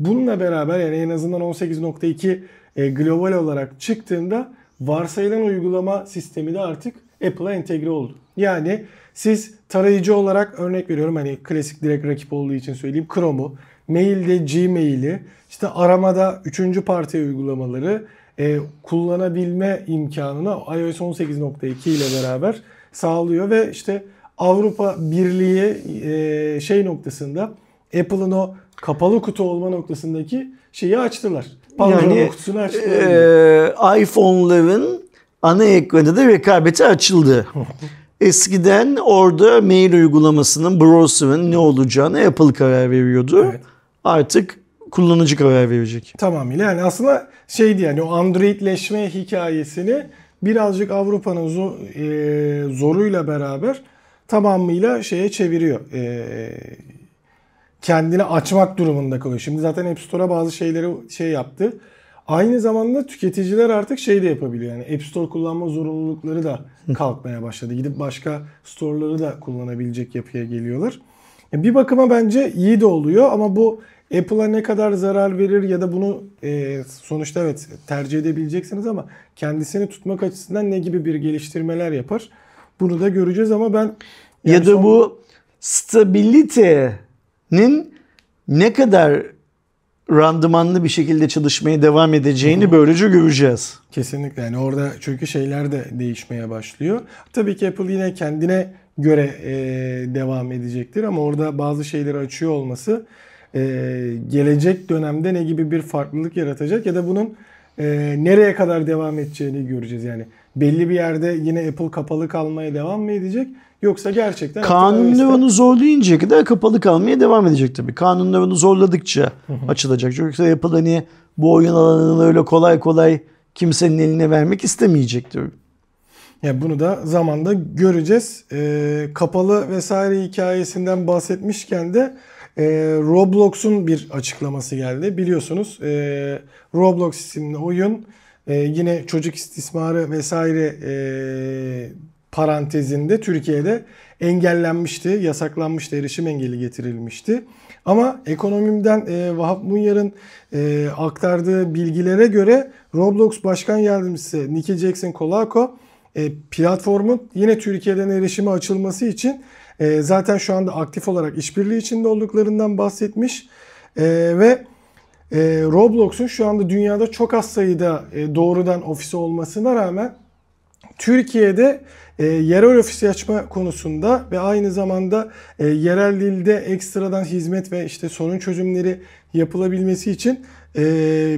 Bununla beraber yani en azından 18.2 e, global olarak çıktığında varsayılan uygulama sistemi de artık Apple'a entegre oldu. Yani siz tarayıcı olarak örnek veriyorum hani klasik direkt rakip olduğu için söyleyeyim Chrome'u, mailde Gmail'i, işte aramada üçüncü parti uygulamaları e, kullanabilme imkanını iOS 18.2 ile beraber sağlıyor ve işte Avrupa Birliği e, şey noktasında Apple'ın o kapalı kutu olma noktasındaki şeyi açtılar. Pandora'nın yani, kutusunu açtılar. E, iPhone'ların ana ekranda da rekabete açıldı. Eskiden orada mail uygulamasının, browser'ın ne olacağını Apple karar veriyordu. Evet. Artık kullanıcı karar verecek. Tamamıyla yani aslında şeydi yani o Androidleşme hikayesini birazcık Avrupa'nın zor, e, zoruyla beraber tamamıyla şeye çeviriyor. E, kendini açmak durumunda kalıyor. Şimdi zaten App Store'a bazı şeyleri şey yaptı Aynı zamanda tüketiciler artık şey de yapabiliyor. Yani App Store kullanma zorunlulukları da kalkmaya başladı. Gidip başka store'ları da kullanabilecek yapıya geliyorlar. E, bir bakıma bence iyi de oluyor ama bu Apple'a ne kadar zarar verir ya da bunu e, sonuçta evet tercih edebileceksiniz ama kendisini tutmak açısından ne gibi bir geliştirmeler yapar bunu da göreceğiz ama ben yani ya da son... bu stabilitenin ne kadar randımanlı bir şekilde çalışmaya devam edeceğini böylece göreceğiz. Kesinlikle yani orada çünkü şeyler de değişmeye başlıyor. Tabii ki Apple yine kendine göre e, devam edecektir ama orada bazı şeyleri açıyor olması e, gelecek dönemde ne gibi bir farklılık yaratacak ya da bunun e, nereye kadar devam edeceğini göreceğiz yani belli bir yerde yine Apple kapalı kalmaya devam mı edecek? Yoksa gerçekten kanunları onu zorlayınca kadar kapalı kalmaya devam edecek tabii. Kanunları onu zorladıkça açılacak. Çünkü yoksa Apple hani bu oyun alanını öyle kolay kolay kimsenin eline vermek istemeyecektir. Yani bunu da zamanda göreceğiz. Ee, kapalı vesaire hikayesinden bahsetmişken de e, Roblox'un bir açıklaması geldi. Biliyorsunuz e, Roblox isimli oyun e, yine çocuk istismarı vesaire e, parantezinde Türkiye'de engellenmişti, yasaklanmıştı, erişim engeli getirilmişti. Ama ekonomimden e, Vahap Munyar'ın e, aktardığı bilgilere göre Roblox Başkan Yardımcısı Nicky Jackson Kolako e, platformun yine Türkiye'den erişime açılması için e, zaten şu anda aktif olarak işbirliği içinde olduklarından bahsetmiş e, ve e, Roblox'un şu anda dünyada çok az sayıda e, doğrudan ofisi olmasına rağmen Türkiye'de e, yerel ofisi açma konusunda ve aynı zamanda e, yerel dilde ekstradan hizmet ve işte sorun çözümleri yapılabilmesi için e,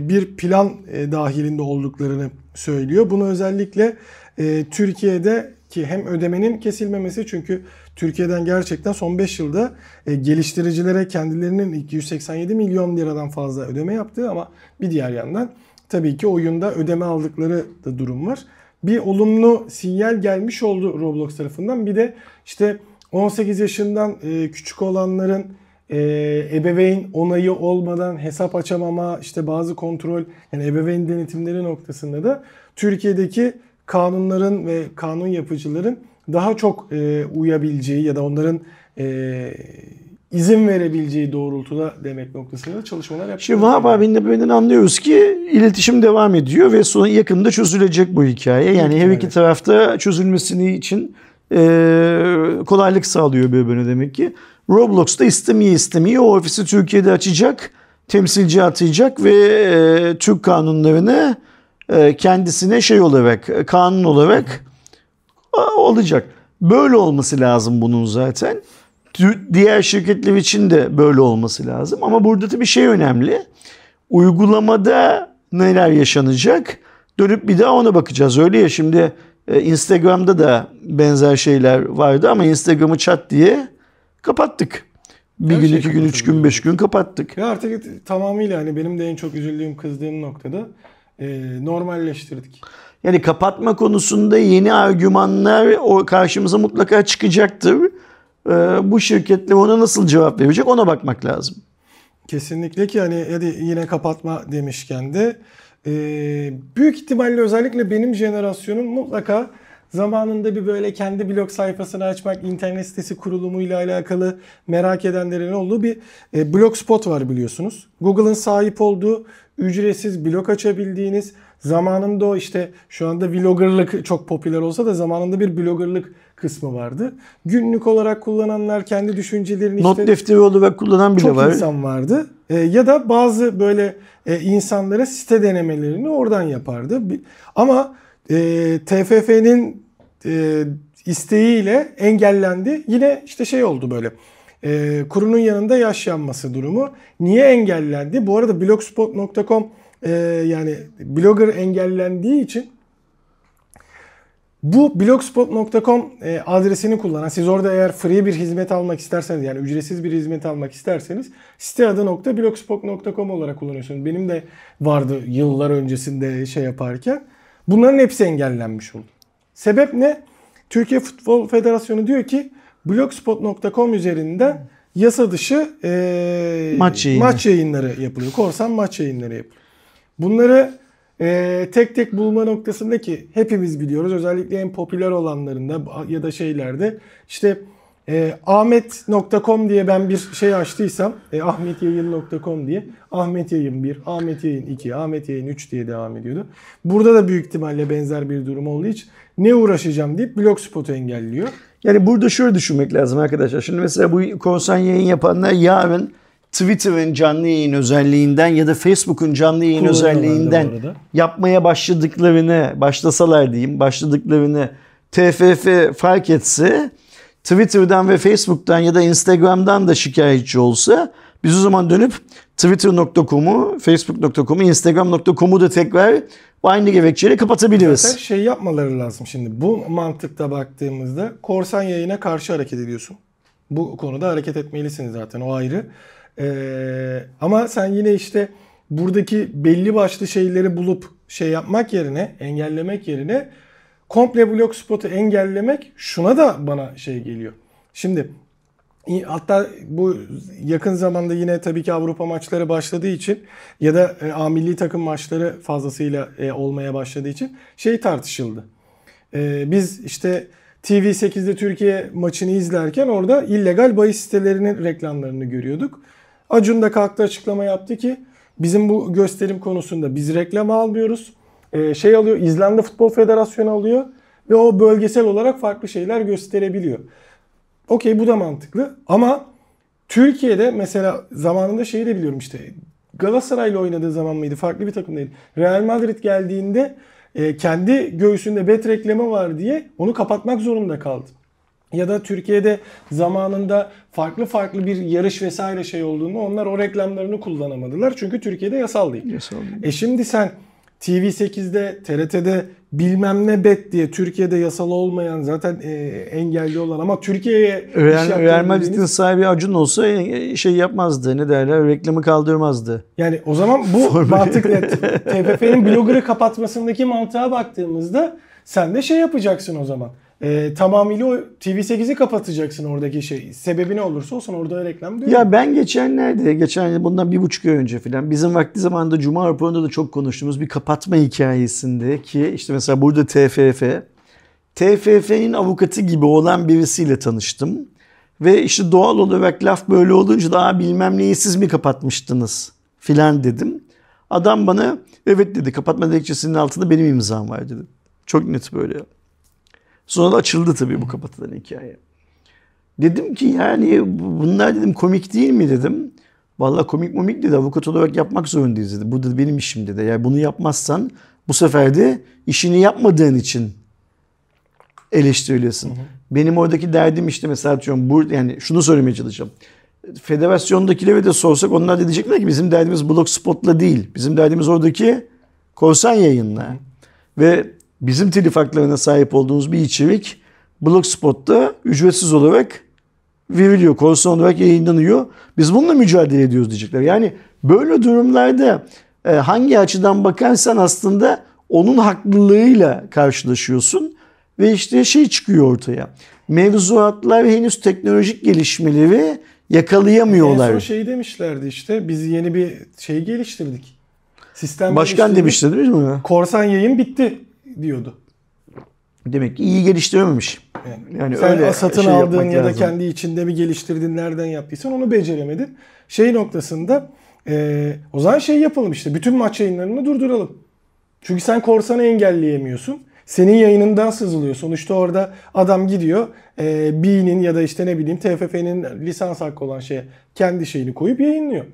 bir plan e, dahilinde olduklarını söylüyor. Bunu özellikle e, Türkiye'de ki hem ödemenin kesilmemesi çünkü Türkiye'den gerçekten son 5 yılda e, geliştiricilere kendilerinin 287 milyon liradan fazla ödeme yaptığı ama bir diğer yandan tabii ki oyunda ödeme aldıkları da durum var. Bir olumlu sinyal gelmiş oldu Roblox tarafından. Bir de işte 18 yaşından e, küçük olanların e, ebeveyn onayı olmadan hesap açamama, işte bazı kontrol yani ebeveyn denetimleri noktasında da Türkiye'deki kanunların ve kanun yapıcıların daha çok e, uyabileceği ya da onların e, izin verebileceği doğrultuda demek noktasında çalışmalar yapıyor. Şimdi Vahap abinin benden anlıyoruz ki iletişim devam ediyor ve sonra yakında çözülecek bu hikaye. Yani evet, her iki evet. tarafta çözülmesini için e, kolaylık sağlıyor birbirine demek ki. Roblox da istemeye istemeye o ofisi Türkiye'de açacak, temsilci atayacak ve e, Türk kanunlarını e, kendisine şey olarak, e, kanun olarak Aa, olacak. Böyle olması lazım bunun zaten. Diğer şirketler için de böyle olması lazım. Ama burada da bir şey önemli. Uygulamada neler yaşanacak? Dönüp bir daha ona bakacağız. Öyle ya şimdi e, Instagram'da da benzer şeyler vardı ama Instagram'ı çat diye kapattık. Bir Her gün, şey iki gün, üç gün, beş gün kapattık. Ya artık tamamıyla hani benim de en çok üzüldüğüm, kızdığım noktada e, normalleştirdik. Yani kapatma konusunda yeni argümanlar o karşımıza mutlaka çıkacaktır. Ee, bu şirketler ona nasıl cevap verecek ona bakmak lazım. Kesinlikle ki hani yine kapatma demişken de ee, büyük ihtimalle özellikle benim jenerasyonum mutlaka zamanında bir böyle kendi blog sayfasını açmak, internet sitesi kurulumuyla alakalı merak edenlerin olduğu bir ee, blogspot var biliyorsunuz. Google'ın sahip olduğu ücretsiz blog açabildiğiniz Zamanında o işte şu anda vloggerlık çok popüler olsa da zamanında bir bloggerlık kısmı vardı. Günlük olarak kullananlar kendi düşüncelerini Not işte... Not defteri olarak kullanan bile çok var. Çok insan vardı. E, ya da bazı böyle e, insanlara site denemelerini oradan yapardı. Ama e, TFF'nin e, isteğiyle engellendi. Yine işte şey oldu böyle e, kurunun yanında yaşlanması durumu. Niye engellendi? Bu arada blogspot.com e, yani blogger engellendiği için bu blogspot.com e, adresini kullanan, siz orada eğer free bir hizmet almak isterseniz yani ücretsiz bir hizmet almak isterseniz site adı nokta blogspot.com olarak kullanıyorsunuz. Benim de vardı yıllar öncesinde şey yaparken. Bunların hepsi engellenmiş oldu. Sebep ne? Türkiye Futbol Federasyonu diyor ki blogspot.com üzerinden yasa dışı e, maç, yayını. maç yayınları yapılıyor. Korsan maç yayınları yapılıyor. Bunları e, tek tek bulma noktasında ki hepimiz biliyoruz özellikle en popüler olanlarında ya da şeylerde işte e, ahmet.com diye ben bir şey açtıysam e, ahmetyayın.com diye Ahmet Yayın 1, Ahmet Yayın 2, Ahmet Yayın 3 diye devam ediyordu. Burada da büyük ihtimalle benzer bir durum olduğu için ne uğraşacağım deyip blogspot'u engelliyor. Yani burada şöyle düşünmek lazım arkadaşlar. Şimdi mesela bu korsan yayın yapanlar yarın Twitter'ın canlı yayın özelliğinden ya da Facebook'un canlı yayın özelliğinden yapmaya başladıklarını, başlasalar diyeyim, başladıklarını TFF fark etse Twitter'dan ve Facebook'tan ya da Instagram'dan da şikayetçi olsa biz o zaman dönüp twitter.com'u, facebook.com'u, instagram.com'u da tekrar aynı gerekçeyle kapatabiliriz. Zaten şey yapmaları lazım şimdi. Bu mantıkta baktığımızda korsan yayına karşı hareket ediyorsun. Bu konuda hareket etmelisiniz zaten o ayrı. Ee, ama sen yine işte buradaki belli başlı şeyleri bulup şey yapmak yerine, engellemek yerine komple blok spotu engellemek şuna da bana şey geliyor. Şimdi hatta bu yakın zamanda yine tabii ki Avrupa maçları başladığı için ya da e, A milli takım maçları fazlasıyla e, olmaya başladığı için şey tartışıldı. E, biz işte TV8'de Türkiye maçını izlerken orada illegal bahis sitelerinin reklamlarını görüyorduk. Acun da kalktı açıklama yaptı ki bizim bu gösterim konusunda biz reklam almıyoruz. Ee, şey alıyor İzlanda Futbol Federasyonu alıyor ve o bölgesel olarak farklı şeyler gösterebiliyor. Okey bu da mantıklı ama Türkiye'de mesela zamanında şeyi de biliyorum işte Galatasaray'la oynadığı zaman mıydı? Farklı bir takım değil. Real Madrid geldiğinde e, kendi göğsünde bet reklamı var diye onu kapatmak zorunda kaldı ya da Türkiye'de zamanında farklı farklı bir yarış vesaire şey olduğunda onlar o reklamlarını kullanamadılar. Çünkü Türkiye'de yasal değil. Yasal değil. E şimdi sen TV8'de, TRT'de bilmem ne bet diye Türkiye'de yasal olmayan zaten e, engelli olan ama Türkiye'ye Ver, verme dediğiniz... listesi sahibi Acun olsa e, şey yapmazdı. Ne derler? Reklamı kaldırmazdı. Yani o zaman bu mantık TPF'nin blogger'ı kapatmasındaki mantığa baktığımızda sen de şey yapacaksın o zaman e, tamamıyla o TV8'i kapatacaksın oradaki şey. Sebebi ne olursa olsun orada reklam diyor. Ya ben geçenlerde, geçen bundan bir buçuk ay önce falan bizim vakti zamanında Cuma raporunda da çok konuştuğumuz bir kapatma hikayesinde ki işte mesela burada TFF, TFF'nin avukatı gibi olan birisiyle tanıştım. Ve işte doğal olarak laf böyle olunca daha bilmem neyi siz mi kapatmıştınız filan dedim. Adam bana evet dedi kapatma dilekçesinin altında benim imzam var dedi. Çok net böyle. Sonra açıldı tabii bu kapatılan hikaye. Dedim ki yani bunlar dedim komik değil mi dedim. Valla komik momik dedi avukat olarak yapmak zorundayız dedi. Bu dedi benim işim dedi. Yani bunu yapmazsan bu sefer de işini yapmadığın için eleştiriliyorsun. Hı hı. Benim oradaki derdim işte mesela diyorum bu yani şunu söylemeye çalışacağım. Federasyondakileri de sorsak onlar da diyecekler ki bizim derdimiz blog spotla değil. Bizim derdimiz oradaki korsan yayınla. Hı hı. Ve bizim telif haklarına sahip olduğumuz bir içerik Blogspot'ta ücretsiz olarak veriliyor, korsan olarak yayınlanıyor. Biz bununla mücadele ediyoruz diyecekler. Yani böyle durumlarda e, hangi açıdan bakarsan aslında onun haklılığıyla karşılaşıyorsun ve işte şey çıkıyor ortaya. Mevzuatlar henüz teknolojik gelişmeleri yakalayamıyorlar. En son şey demişlerdi işte biz yeni bir şey geliştirdik. Sistem Başkan demişti değil mi? Korsan yayın bitti diyordu. Demek ki iyi geliştirememiş. Yani, yani sen öyle satın şey aldığın ya lazım. da kendi içinde mi geliştirdin, nereden yaptıysan onu beceremedin. Şey noktasında e, o zaman şey yapalım işte bütün maç yayınlarını durduralım. Çünkü sen korsanı engelleyemiyorsun. Senin yayınından sızılıyor. Sonuçta orada adam gidiyor e, B'nin ya da işte ne bileyim TFF'nin lisans hakkı olan şeye kendi şeyini koyup yayınlıyor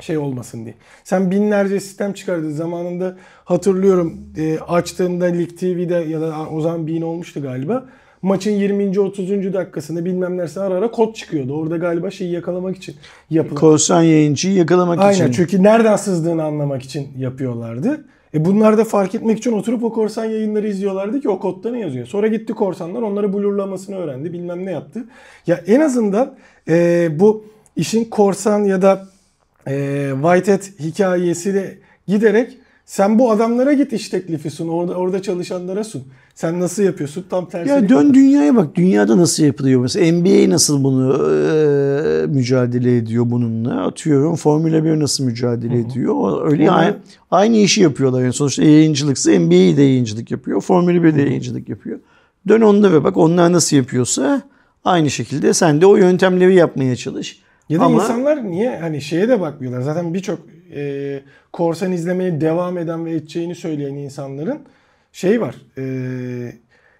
şey olmasın diye. Sen binlerce sistem çıkardın zamanında hatırlıyorum e, açtığında Lig TV'de ya da o zaman bin olmuştu galiba. Maçın 20. 30. dakikasında bilmem neresi ara ara kod çıkıyordu. Orada galiba şeyi yakalamak için yapılan. Korsan yayıncıyı yakalamak Aynen, için. Aynen çünkü nereden sızdığını anlamak için yapıyorlardı. E bunlar da fark etmek için oturup o korsan yayınları izliyorlardı ki o kodda ne yazıyor. Sonra gitti korsanlar onları blurlamasını öğrendi bilmem ne yaptı. Ya en azından e, bu işin korsan ya da e, Whitehead hikayesiyle giderek sen bu adamlara git iş teklifi sun. Orada orada çalışanlara sun. Sen nasıl yapıyorsun? Tam tersi. Ya dön kadar. dünyaya bak. Dünyada nasıl yapılıyor mesela? NBA nasıl bunu e, mücadele ediyor bununla? Atıyorum Formula 1 nasıl mücadele Hı-hı. ediyor? Öyle hı aynı, aynı işi yapıyorlar. Yani sonuçta yayıncılıksa NBA'de yayıncılık yapıyor. Formula 1'de de yayıncılık yapıyor. Dön onda ve bak onlar nasıl yapıyorsa aynı şekilde sen de o yöntemleri yapmaya çalış. Ya da Ama... insanlar niye hani şeye de bakmıyorlar. Zaten birçok e, korsan izlemeye devam eden ve edeceğini söyleyen insanların şey var. E,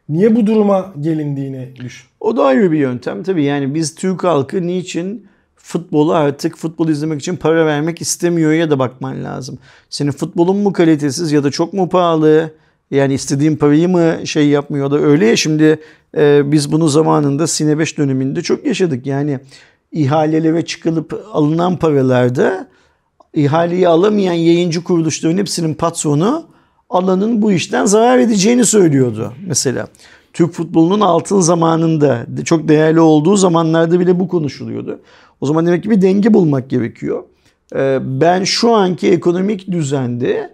niye bu duruma gelindiğini düşün. O da ayrı bir yöntem tabii. Yani biz Türk halkı niçin futbolu artık futbol izlemek için para vermek istemiyor ya da bakman lazım. Senin futbolun mu kalitesiz ya da çok mu pahalı? Yani istediğin parayı mı şey yapmıyor da öyle ya şimdi e, biz bunu zamanında Sine 5 döneminde çok yaşadık. Yani ihalelere çıkılıp alınan paralarda ihaleyi alamayan yayıncı kuruluşların hepsinin patronu alanın bu işten zarar edeceğini söylüyordu mesela. Türk futbolunun altın zamanında çok değerli olduğu zamanlarda bile bu konuşuluyordu. O zaman demek ki bir denge bulmak gerekiyor. Ee, ben şu anki ekonomik düzende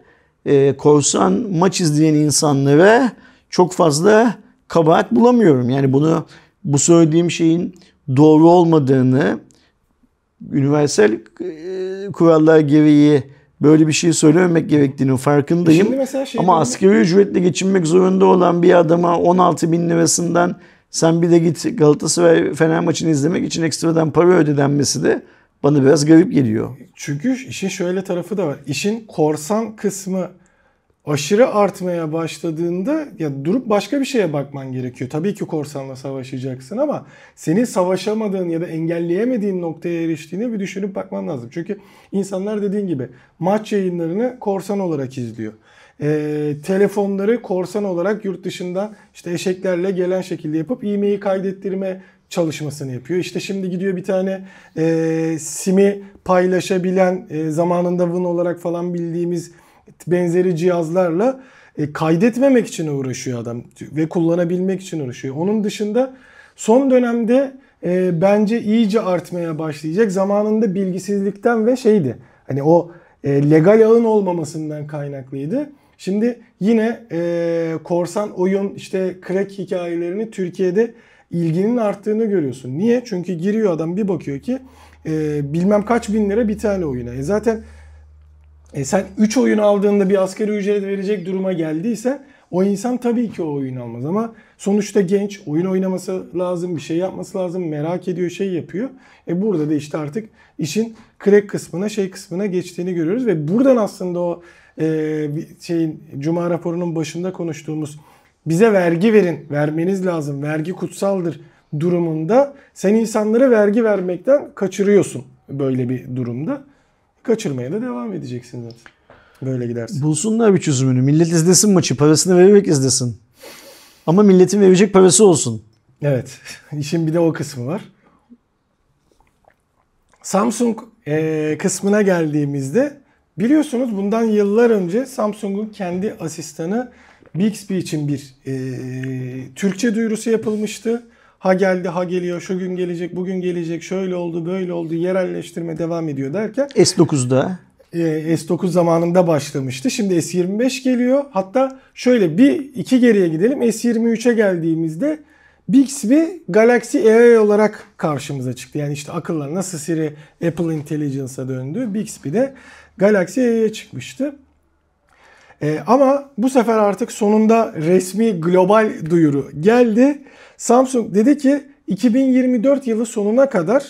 e, korsan maç izleyen insanlara çok fazla kabahat bulamıyorum. Yani bunu bu söylediğim şeyin doğru olmadığını üniversal e, kurallar gereği böyle bir şey söylememek gerektiğinin farkındayım. E şey Ama askeri ücretle geçinmek zorunda olan bir adama 16 bin lirasından sen bir de git Galatasaray Fener maçını izlemek için ekstradan para ödedenmesi de bana biraz garip geliyor. Çünkü işin şöyle tarafı da var. İşin korsan kısmı aşırı artmaya başladığında ya durup başka bir şeye bakman gerekiyor. Tabii ki korsanla savaşacaksın ama senin savaşamadığın ya da engelleyemediğin noktaya eriştiğini bir düşünüp bakman lazım. Çünkü insanlar dediğin gibi maç yayınlarını korsan olarak izliyor. Ee, telefonları korsan olarak yurt dışında işte eşeklerle gelen şekilde yapıp e-mail'i kaydettirme çalışmasını yapıyor. İşte şimdi gidiyor bir tane e, simi paylaşabilen e, zamanında Vın olarak falan bildiğimiz benzeri cihazlarla e, kaydetmemek için uğraşıyor adam ve kullanabilmek için uğraşıyor. Onun dışında son dönemde e, bence iyice artmaya başlayacak. Zamanında bilgisizlikten ve şeydi hani o e, legal ağın olmamasından kaynaklıydı. Şimdi yine e, korsan oyun işte crack hikayelerini Türkiye'de ilginin arttığını görüyorsun. Niye? Çünkü giriyor adam bir bakıyor ki e, bilmem kaç bin lira bir tane oyuna. E zaten e sen 3 oyun aldığında bir asgari ücret verecek duruma geldiysen o insan tabii ki o oyun almaz ama sonuçta genç oyun oynaması lazım, bir şey yapması lazım, merak ediyor, şey yapıyor. E burada da işte artık işin crack kısmına, şey kısmına geçtiğini görüyoruz ve buradan aslında o e, şeyin Cuma raporunun başında konuştuğumuz bize vergi verin, vermeniz lazım, vergi kutsaldır durumunda sen insanlara vergi vermekten kaçırıyorsun böyle bir durumda kaçırmaya da devam edeceksiniz zaten. Böyle gidersin. Bulsunlar bir çözümünü. Millet izlesin maçı. Parasını vererek izlesin. Ama milletin verecek parası olsun. Evet. İşin bir de o kısmı var. Samsung e, kısmına geldiğimizde biliyorsunuz bundan yıllar önce Samsung'un kendi asistanı Bixby için bir e, Türkçe duyurusu yapılmıştı ha geldi ha geliyor şu gün gelecek bugün gelecek şöyle oldu böyle oldu yerelleştirme devam ediyor derken. S9'da. E, S9 zamanında başlamıştı. Şimdi S25 geliyor. Hatta şöyle bir iki geriye gidelim. S23'e geldiğimizde Bixby Galaxy AI olarak karşımıza çıktı. Yani işte akıllar nasıl Siri Apple Intelligence'a döndü. Bixby de Galaxy AI'ye çıkmıştı. Ee, ama bu sefer artık sonunda resmi global duyuru geldi. Samsung dedi ki 2024 yılı sonuna kadar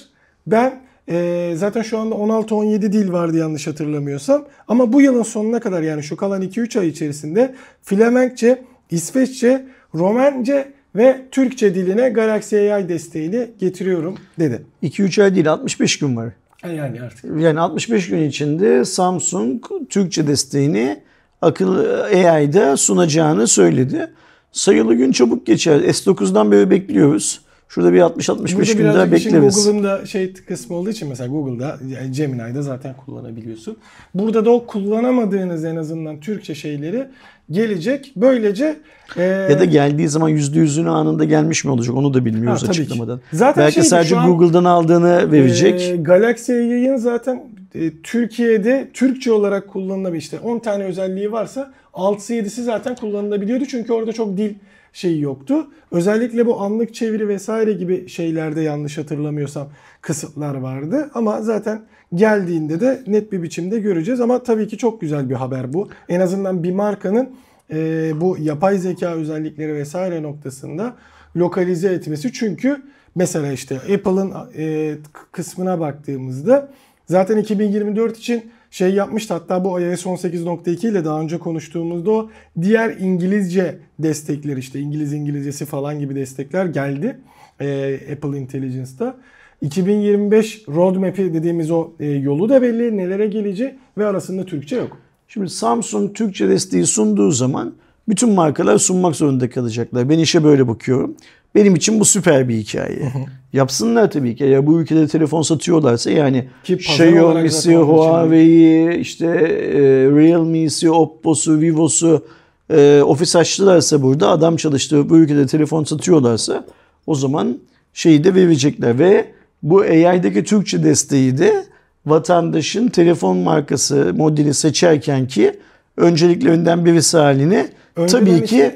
ben e, zaten şu anda 16-17 dil vardı yanlış hatırlamıyorsam ama bu yılın sonuna kadar yani şu kalan 2-3 ay içerisinde Flemenkçe, İsveççe, Romence ve Türkçe diline Galaxy AI desteğini getiriyorum dedi. 2-3 ay değil 65 gün var. E, yani artık. Yani 65 gün içinde Samsung Türkçe desteğini akıl AI'da sunacağını söyledi sayılı gün çabuk geçer. S9'dan böyle bekliyoruz. Şurada bir 60-65 gün daha bekleriz. Google'ın da şey kısmı olduğu için mesela Google'da yani Gemini'de zaten kullanabiliyorsun. Burada da o kullanamadığınız en azından Türkçe şeyleri gelecek. Böylece e... ya da geldiği zaman yüzde yüzünü anında gelmiş mi olacak onu da bilmiyoruz ha, açıklamadan. Ki. Zaten Belki şeydi, sadece Google'dan aldığını verecek. E, Galaxy yayın zaten e, Türkiye'de Türkçe olarak kullanılan işte 10 tane özelliği varsa 6 7'si zaten kullanılabiliyordu. Çünkü orada çok dil şeyi yoktu. Özellikle bu anlık çeviri vesaire gibi şeylerde yanlış hatırlamıyorsam kısıtlar vardı. Ama zaten geldiğinde de net bir biçimde göreceğiz. Ama tabii ki çok güzel bir haber bu. En azından bir markanın e, bu yapay zeka özellikleri vesaire noktasında lokalize etmesi. Çünkü mesela işte Apple'ın e, kısmına baktığımızda Zaten 2024 için şey yapmıştı hatta bu iOS 18.2 ile daha önce konuştuğumuzda o diğer İngilizce destekler işte İngiliz İngilizcesi falan gibi destekler geldi e, Apple Intelligence'da. 2025 roadmap'i dediğimiz o e, yolu da belli nelere geleceği ve arasında Türkçe yok. Şimdi Samsung Türkçe desteği sunduğu zaman bütün markalar sunmak zorunda kalacaklar. Ben işe böyle bakıyorum. Benim için bu süper bir hikaye. Yapsınlar tabii ki. Ya bu ülkede telefon satıyorlarsa yani Xiaomi'si, Huawei'yi, işte e, Realme'si, Oppo'su, Vivo'su e, ofis açtılarsa burada adam çalıştı bu ülkede telefon satıyorlarsa o zaman şeyi de verecekler ve bu AI'deki Türkçe desteği de vatandaşın telefon markası modeli seçerken ki önceliklerinden birisi haline Önceden tabii ki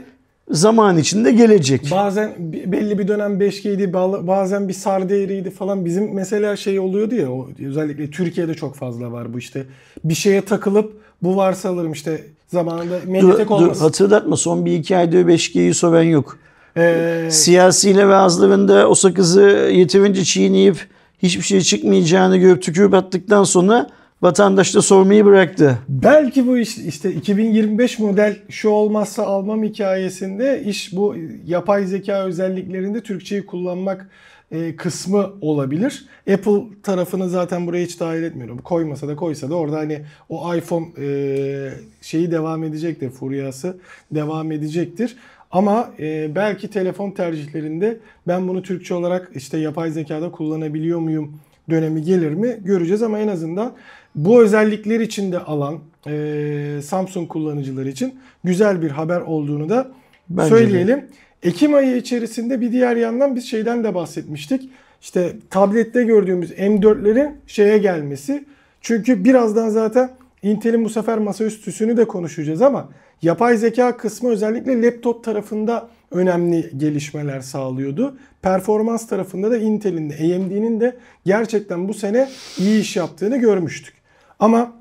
zaman içinde gelecek. Bazen belli bir dönem 5G'ydi, bazen bir sar değeriydi falan. Bizim mesela şey oluyordu ya, özellikle Türkiye'de çok fazla var bu işte. Bir şeye takılıp bu varsa alırım işte zamanında Mediatek olmasın. Dur, hatırlatma son bir iki ayda 5G'yi soven yok. Ee, Siyasiyle ve azlarında o sakızı yeterince çiğneyip hiçbir şey çıkmayacağını görüp tükürüp attıktan sonra Vatandaş da sormayı bıraktı. Belki bu iş, işte 2025 model şu olmazsa almam hikayesinde iş bu yapay zeka özelliklerinde Türkçeyi kullanmak e, kısmı olabilir. Apple tarafını zaten buraya hiç dahil etmiyorum. Koymasa da koysa da orada hani o iPhone e, şeyi devam edecektir. Furyası devam edecektir. Ama e, belki telefon tercihlerinde ben bunu Türkçe olarak işte yapay zekada kullanabiliyor muyum dönemi gelir mi göreceğiz ama en azından bu özellikler içinde alan e, Samsung kullanıcıları için güzel bir haber olduğunu da Bence söyleyelim. De. Ekim ayı içerisinde bir diğer yandan biz şeyden de bahsetmiştik. İşte tablette gördüğümüz M4'lerin şeye gelmesi. Çünkü birazdan zaten Intel'in bu sefer masaüstüsünü de konuşacağız ama yapay zeka kısmı özellikle laptop tarafında önemli gelişmeler sağlıyordu. Performans tarafında da Intel'in de AMD'nin de gerçekten bu sene iyi iş yaptığını görmüştük. Ama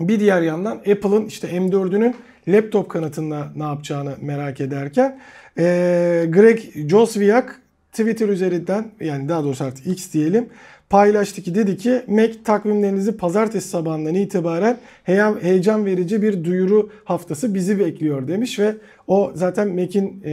bir diğer yandan Apple'ın işte M4'ünün laptop kanatında ne yapacağını merak ederken e, Greg Joswiak Twitter üzerinden yani daha doğrusu artık X diyelim paylaştı ki dedi ki Mac takvimlerinizi pazartesi sabahından itibaren heyecan verici bir duyuru haftası bizi bekliyor demiş ve o zaten Mac'in e,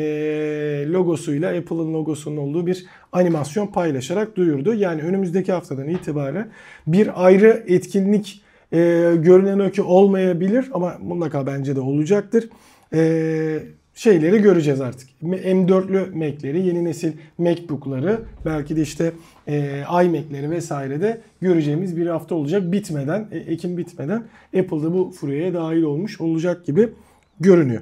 logosuyla Apple'ın logosunun olduğu bir animasyon paylaşarak duyurdu. Yani önümüzdeki haftadan itibaren bir ayrı etkinlik e, görünen o ki olmayabilir ama mutlaka bence de olacaktır. E, şeyleri göreceğiz artık. M4'lü Mac'leri, yeni nesil MacBook'ları, belki de işte e, iMac'leri vesaire de göreceğimiz bir hafta olacak. Bitmeden, e, Ekim bitmeden Apple'da bu furyaya dahil olmuş olacak gibi görünüyor.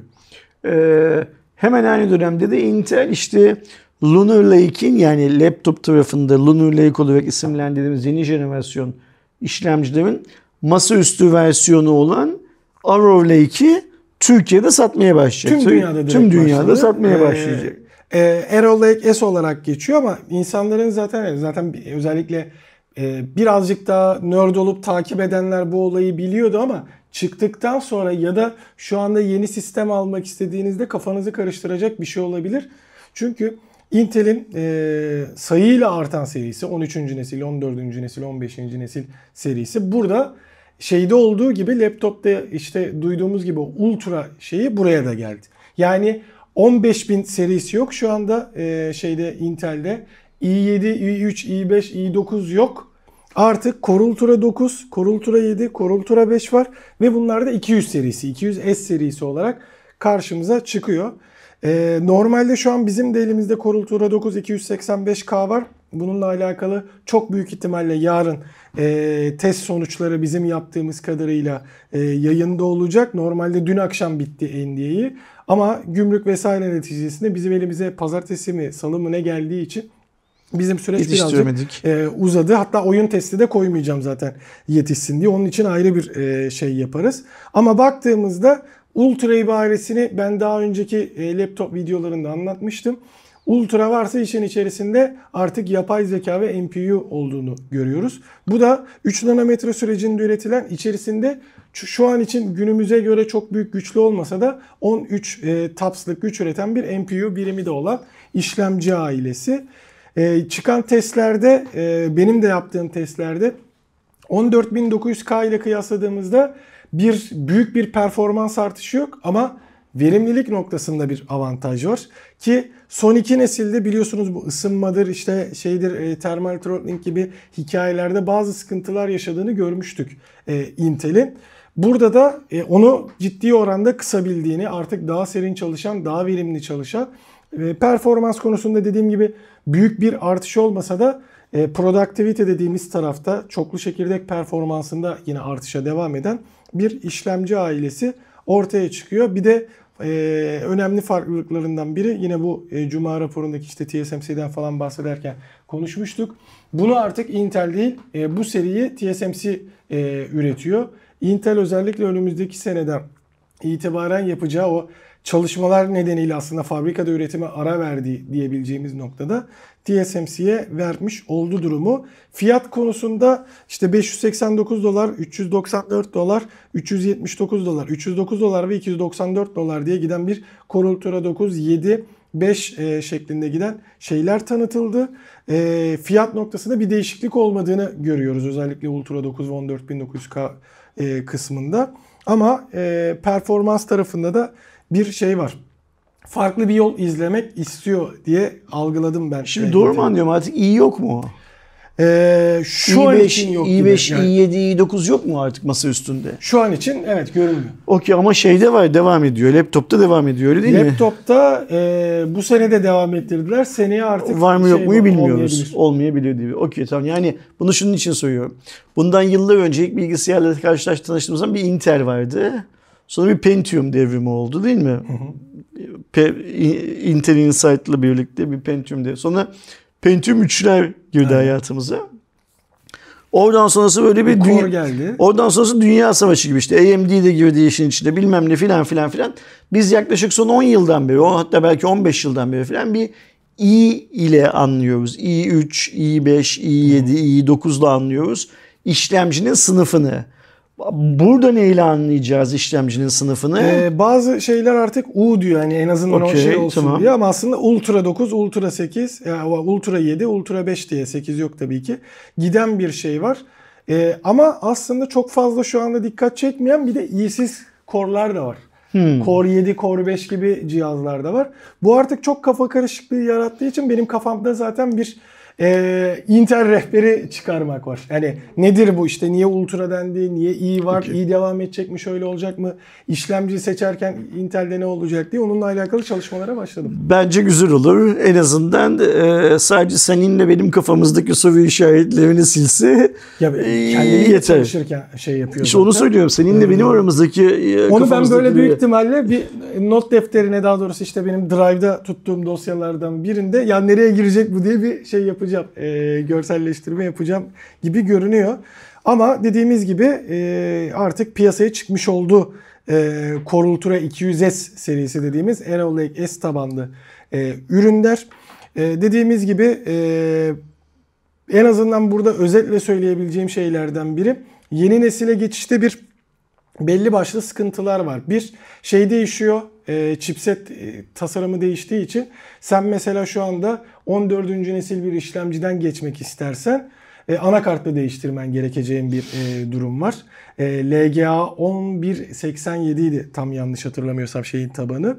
Ee, hemen aynı dönemde de Intel işte Lunar Lake'in yani laptop tarafında Lunar Lake olarak isimlendirdiğimiz yeni jenerasyon işlemcilerin masaüstü versiyonu olan Arrow Lake'i Türkiye'de satmaya başlayacak. Tüm dünyada, Tüm dünyada başladı. satmaya ee, başlayacak. E, Arrow Lake S olarak geçiyor ama insanların zaten zaten özellikle e, birazcık daha nerd olup takip edenler bu olayı biliyordu ama çıktıktan sonra ya da şu anda yeni sistem almak istediğinizde kafanızı karıştıracak bir şey olabilir. Çünkü Intel'in e, sayıyla artan serisi 13. nesil, 14. nesil, 15. nesil serisi burada şeyde olduğu gibi laptopta işte duyduğumuz gibi ultra şeyi buraya da geldi. Yani 15000 serisi yok şu anda e, şeyde Intel'de. i7, i3, i5, i9 yok. Artık Core Ultra 9, Core Ultra 7, Core Ultra 5 var ve bunlar da 200 serisi, 200S serisi olarak karşımıza çıkıyor. Ee, normalde şu an bizim de elimizde Core Ultra 9 285K var. Bununla alakalı çok büyük ihtimalle yarın e, test sonuçları bizim yaptığımız kadarıyla e, yayında olacak. Normalde dün akşam bitti NDA'yı ama gümrük vesaire neticesinde bizim elimize pazartesi mi salı mı ne geldiği için Bizim süreç birazcık e, uzadı. Hatta oyun testi de koymayacağım zaten yetişsin diye. Onun için ayrı bir e, şey yaparız. Ama baktığımızda Ultra ibaresini ben daha önceki e, laptop videolarında anlatmıştım. Ultra varsa işin içerisinde artık yapay zeka ve MPU olduğunu görüyoruz. Bu da 3 nanometre sürecinde üretilen içerisinde şu an için günümüze göre çok büyük güçlü olmasa da 13 e, tapslık güç üreten bir MPU birimi de olan işlemci ailesi. E, çıkan testlerde e, benim de yaptığım testlerde 14.900K ile kıyasladığımızda bir büyük bir performans artışı yok ama verimlilik noktasında bir avantaj var ki Son iki nesilde biliyorsunuz bu ısınmadır işte şeydir e, termal throttling gibi hikayelerde bazı sıkıntılar yaşadığını görmüştük e, Intel'in. Burada da e, onu ciddi oranda kısabildiğini artık daha serin çalışan daha verimli çalışan e, performans konusunda dediğim gibi büyük bir artış olmasa da e, productivity dediğimiz tarafta çoklu çekirdek performansında yine artışa devam eden bir işlemci ailesi ortaya çıkıyor. Bir de ee, önemli farklılıklarından biri yine bu e, Cuma raporundaki işte TSMC'den falan bahsederken konuşmuştuk. Bunu artık Intel değil e, bu seriyi TSMC e, üretiyor. Intel özellikle önümüzdeki seneden itibaren yapacağı o çalışmalar nedeniyle aslında fabrikada üretime ara verdi diyebileceğimiz noktada TSMC'ye vermiş oldu durumu. Fiyat konusunda işte 589 dolar, 394 dolar, 379 dolar, 309 dolar ve 294 dolar diye giden bir Corultura 9 7 5 şeklinde giden şeyler tanıtıldı. E, fiyat noktasında bir değişiklik olmadığını görüyoruz. Özellikle Ultra 9 ve 14900K e, kısmında. Ama e, performans tarafında da bir şey var. Farklı bir yol izlemek istiyor diye algıladım ben. Şimdi doğru mu anlıyorum artık iyi yok mu? Ee, şu i5, an için yok. i5, yani. i7, i9 yok mu artık masa üstünde? Şu an için evet görünmüyor. Okey ama şeyde var devam ediyor. Laptopta devam ediyor öyle değil Laptopta, mi? Laptopta e, bu sene de devam ettirdiler. Seneye artık var mı şey, yok muyu bilmiyoruz. Olmayabilir diye. Okey tamam yani bunu şunun için soruyorum. Bundan yıllar önce ilk bilgisayarla karşılaştığımızda bir Intel vardı. Sonra bir Pentium devrimi oldu değil mi? Intel Insight'la birlikte bir Pentium devrimi. Sonra Pentium 3'ler girdi evet. hayatımıza. Oradan sonrası böyle bir, bir dünya, geldi. Oradan sonrası dünya savaşı gibi işte AMD de girdi işin içinde bilmem ne filan filan filan. Biz yaklaşık son 10 yıldan beri, o hatta belki 15 yıldan beri filan bir i ile anlıyoruz. i3, i5, i7, i9'la anlıyoruz. İşlemcinin sınıfını. Burada neyle anlayacağız işlemcinin sınıfını? Ee, bazı şeyler artık U diyor yani en azından okay, o şey olsun tamam. diye ama aslında Ultra 9, Ultra 8, yani e, Ultra 7, Ultra 5 diye 8 yok tabii ki. Giden bir şey var. Ee, ama aslında çok fazla şu anda dikkat çekmeyen bir de iyisiz korlar da var. Hmm. Core 7, Core 5 gibi cihazlar da var. Bu artık çok kafa karışıklığı yarattığı için benim kafamda zaten bir e, Inter rehberi çıkarmak var. Yani nedir bu işte niye ultra dendi, niye iyi var, Peki. iyi devam edecek mi, şöyle olacak mı? İşlemci seçerken Intel'de ne olacak diye onunla alakalı çalışmalara başladım. Bence güzel olur. En azından e, sadece seninle benim kafamızdaki soru işaretlerini silse ya, e, yeter. Çalışırken şey yapıyoruz. İşte onu söylüyorum. Seninle benim aramızdaki e, Onu ben böyle büyük bir... ihtimalle bir not defterine daha doğrusu işte benim Drive'da tuttuğum dosyalardan birinde ya nereye girecek bu diye bir şey yapacağım yapacağım, e, görselleştirme yapacağım gibi görünüyor. Ama dediğimiz gibi e, artık piyasaya çıkmış oldu e, Corultura 200S serisi dediğimiz Arrow Lake S tabanlı e, ürünler. E, dediğimiz gibi e, en azından burada özetle söyleyebileceğim şeylerden biri yeni nesile geçişte bir belli başlı sıkıntılar var. Bir şey değişiyor e, chipset e, tasarımı değiştiği için sen mesela şu anda 14. nesil bir işlemciden geçmek istersen e, anakartla değiştirmen gerekeceğin bir e, durum var. E, LGA 1187 idi tam yanlış hatırlamıyorsam şeyin tabanı.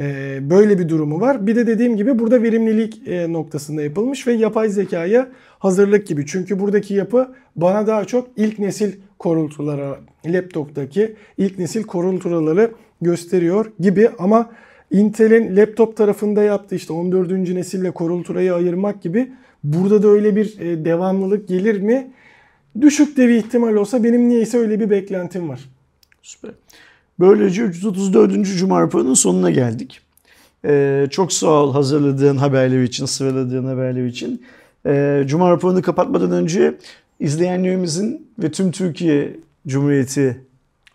E, böyle bir durumu var. Bir de dediğim gibi burada verimlilik e, noktasında yapılmış ve yapay zekaya hazırlık gibi. Çünkü buradaki yapı bana daha çok ilk nesil korultulara, laptoptaki ilk nesil korulturaları gösteriyor gibi ama Intel'in laptop tarafında yaptığı işte 14. nesille Corel ayırmak gibi burada da öyle bir e, devamlılık gelir mi? Düşük devi ihtimal olsa benim niyeyse öyle bir beklentim var. Süper. Böylece 334. Cuma raporunun sonuna geldik. Ee, çok sağ ol hazırladığın haberleri için, sıraladığın haberleri için. Ee, Cuma raporunu kapatmadan önce izleyenlerimizin ve tüm Türkiye Cumhuriyeti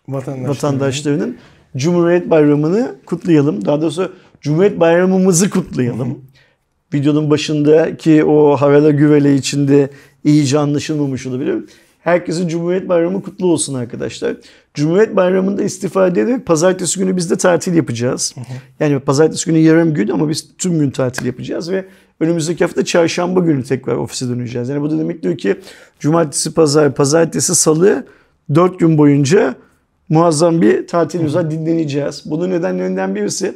vatandaşlarının Cumhuriyet Bayramı'nı kutlayalım. Daha doğrusu Cumhuriyet Bayramımızı kutlayalım. Videonun başında ki o havela güvele içinde iyice anlaşılmamış olabilir. Herkesin Cumhuriyet Bayramı kutlu olsun arkadaşlar. Cumhuriyet Bayramı'nda istifade ederek pazartesi günü biz de tatil yapacağız. Yani pazartesi günü yarım gün ama biz tüm gün tatil yapacağız ve önümüzdeki hafta çarşamba günü tekrar ofise döneceğiz. Yani bu da demek diyor ki cumartesi, pazar, pazartesi, salı 4 gün boyunca muazzam bir tatilimiz var. Dinleneceğiz. Bunun nedenlerinden birisi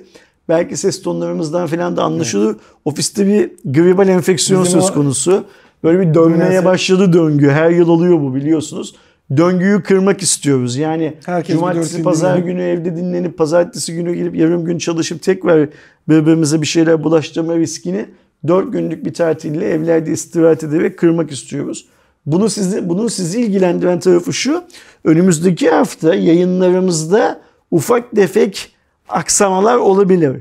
belki ses tonlarımızdan falan da anlaşılır. Evet. Ofiste bir gribal enfeksiyon Bizim söz konusu. Böyle bir dönmeye başladı döngü. Her yıl oluyor bu biliyorsunuz. Döngüyü kırmak istiyoruz. Yani Herkes cumartesi pazar günü evde dinlenip pazartesi günü gelip yarım gün çalışıp tekrar birbirimize bir şeyler bulaştırma riskini 4 günlük bir tatille evlerde istirahat ederek kırmak istiyoruz. Bunu sizi, bunun sizi ilgilendiren tarafı şu. Önümüzdeki hafta yayınlarımızda ufak defek, aksamalar olabilir.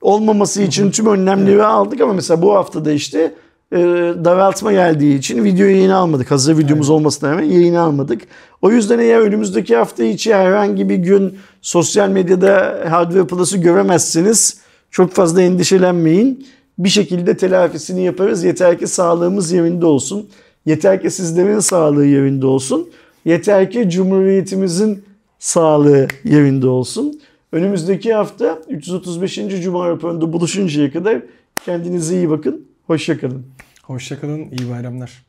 Olmaması için tüm önlemleri aldık ama mesela bu hafta da işte e, daraltma geldiği için video yayını almadık. Hazır videomuz evet. olmasına rağmen yayını almadık. O yüzden eğer önümüzdeki hafta içi herhangi bir gün sosyal medyada Hardware Plus'ı göremezseniz çok fazla endişelenmeyin. Bir şekilde telafisini yaparız. Yeter ki sağlığımız yerinde olsun. Yeter ki sizlerin sağlığı yerinde olsun. Yeter ki Cumhuriyetimizin sağlığı yerinde olsun. Önümüzdeki hafta 335. Cuma raporunda buluşuncaya kadar kendinize iyi bakın. Hoşçakalın. Hoşçakalın. İyi bayramlar.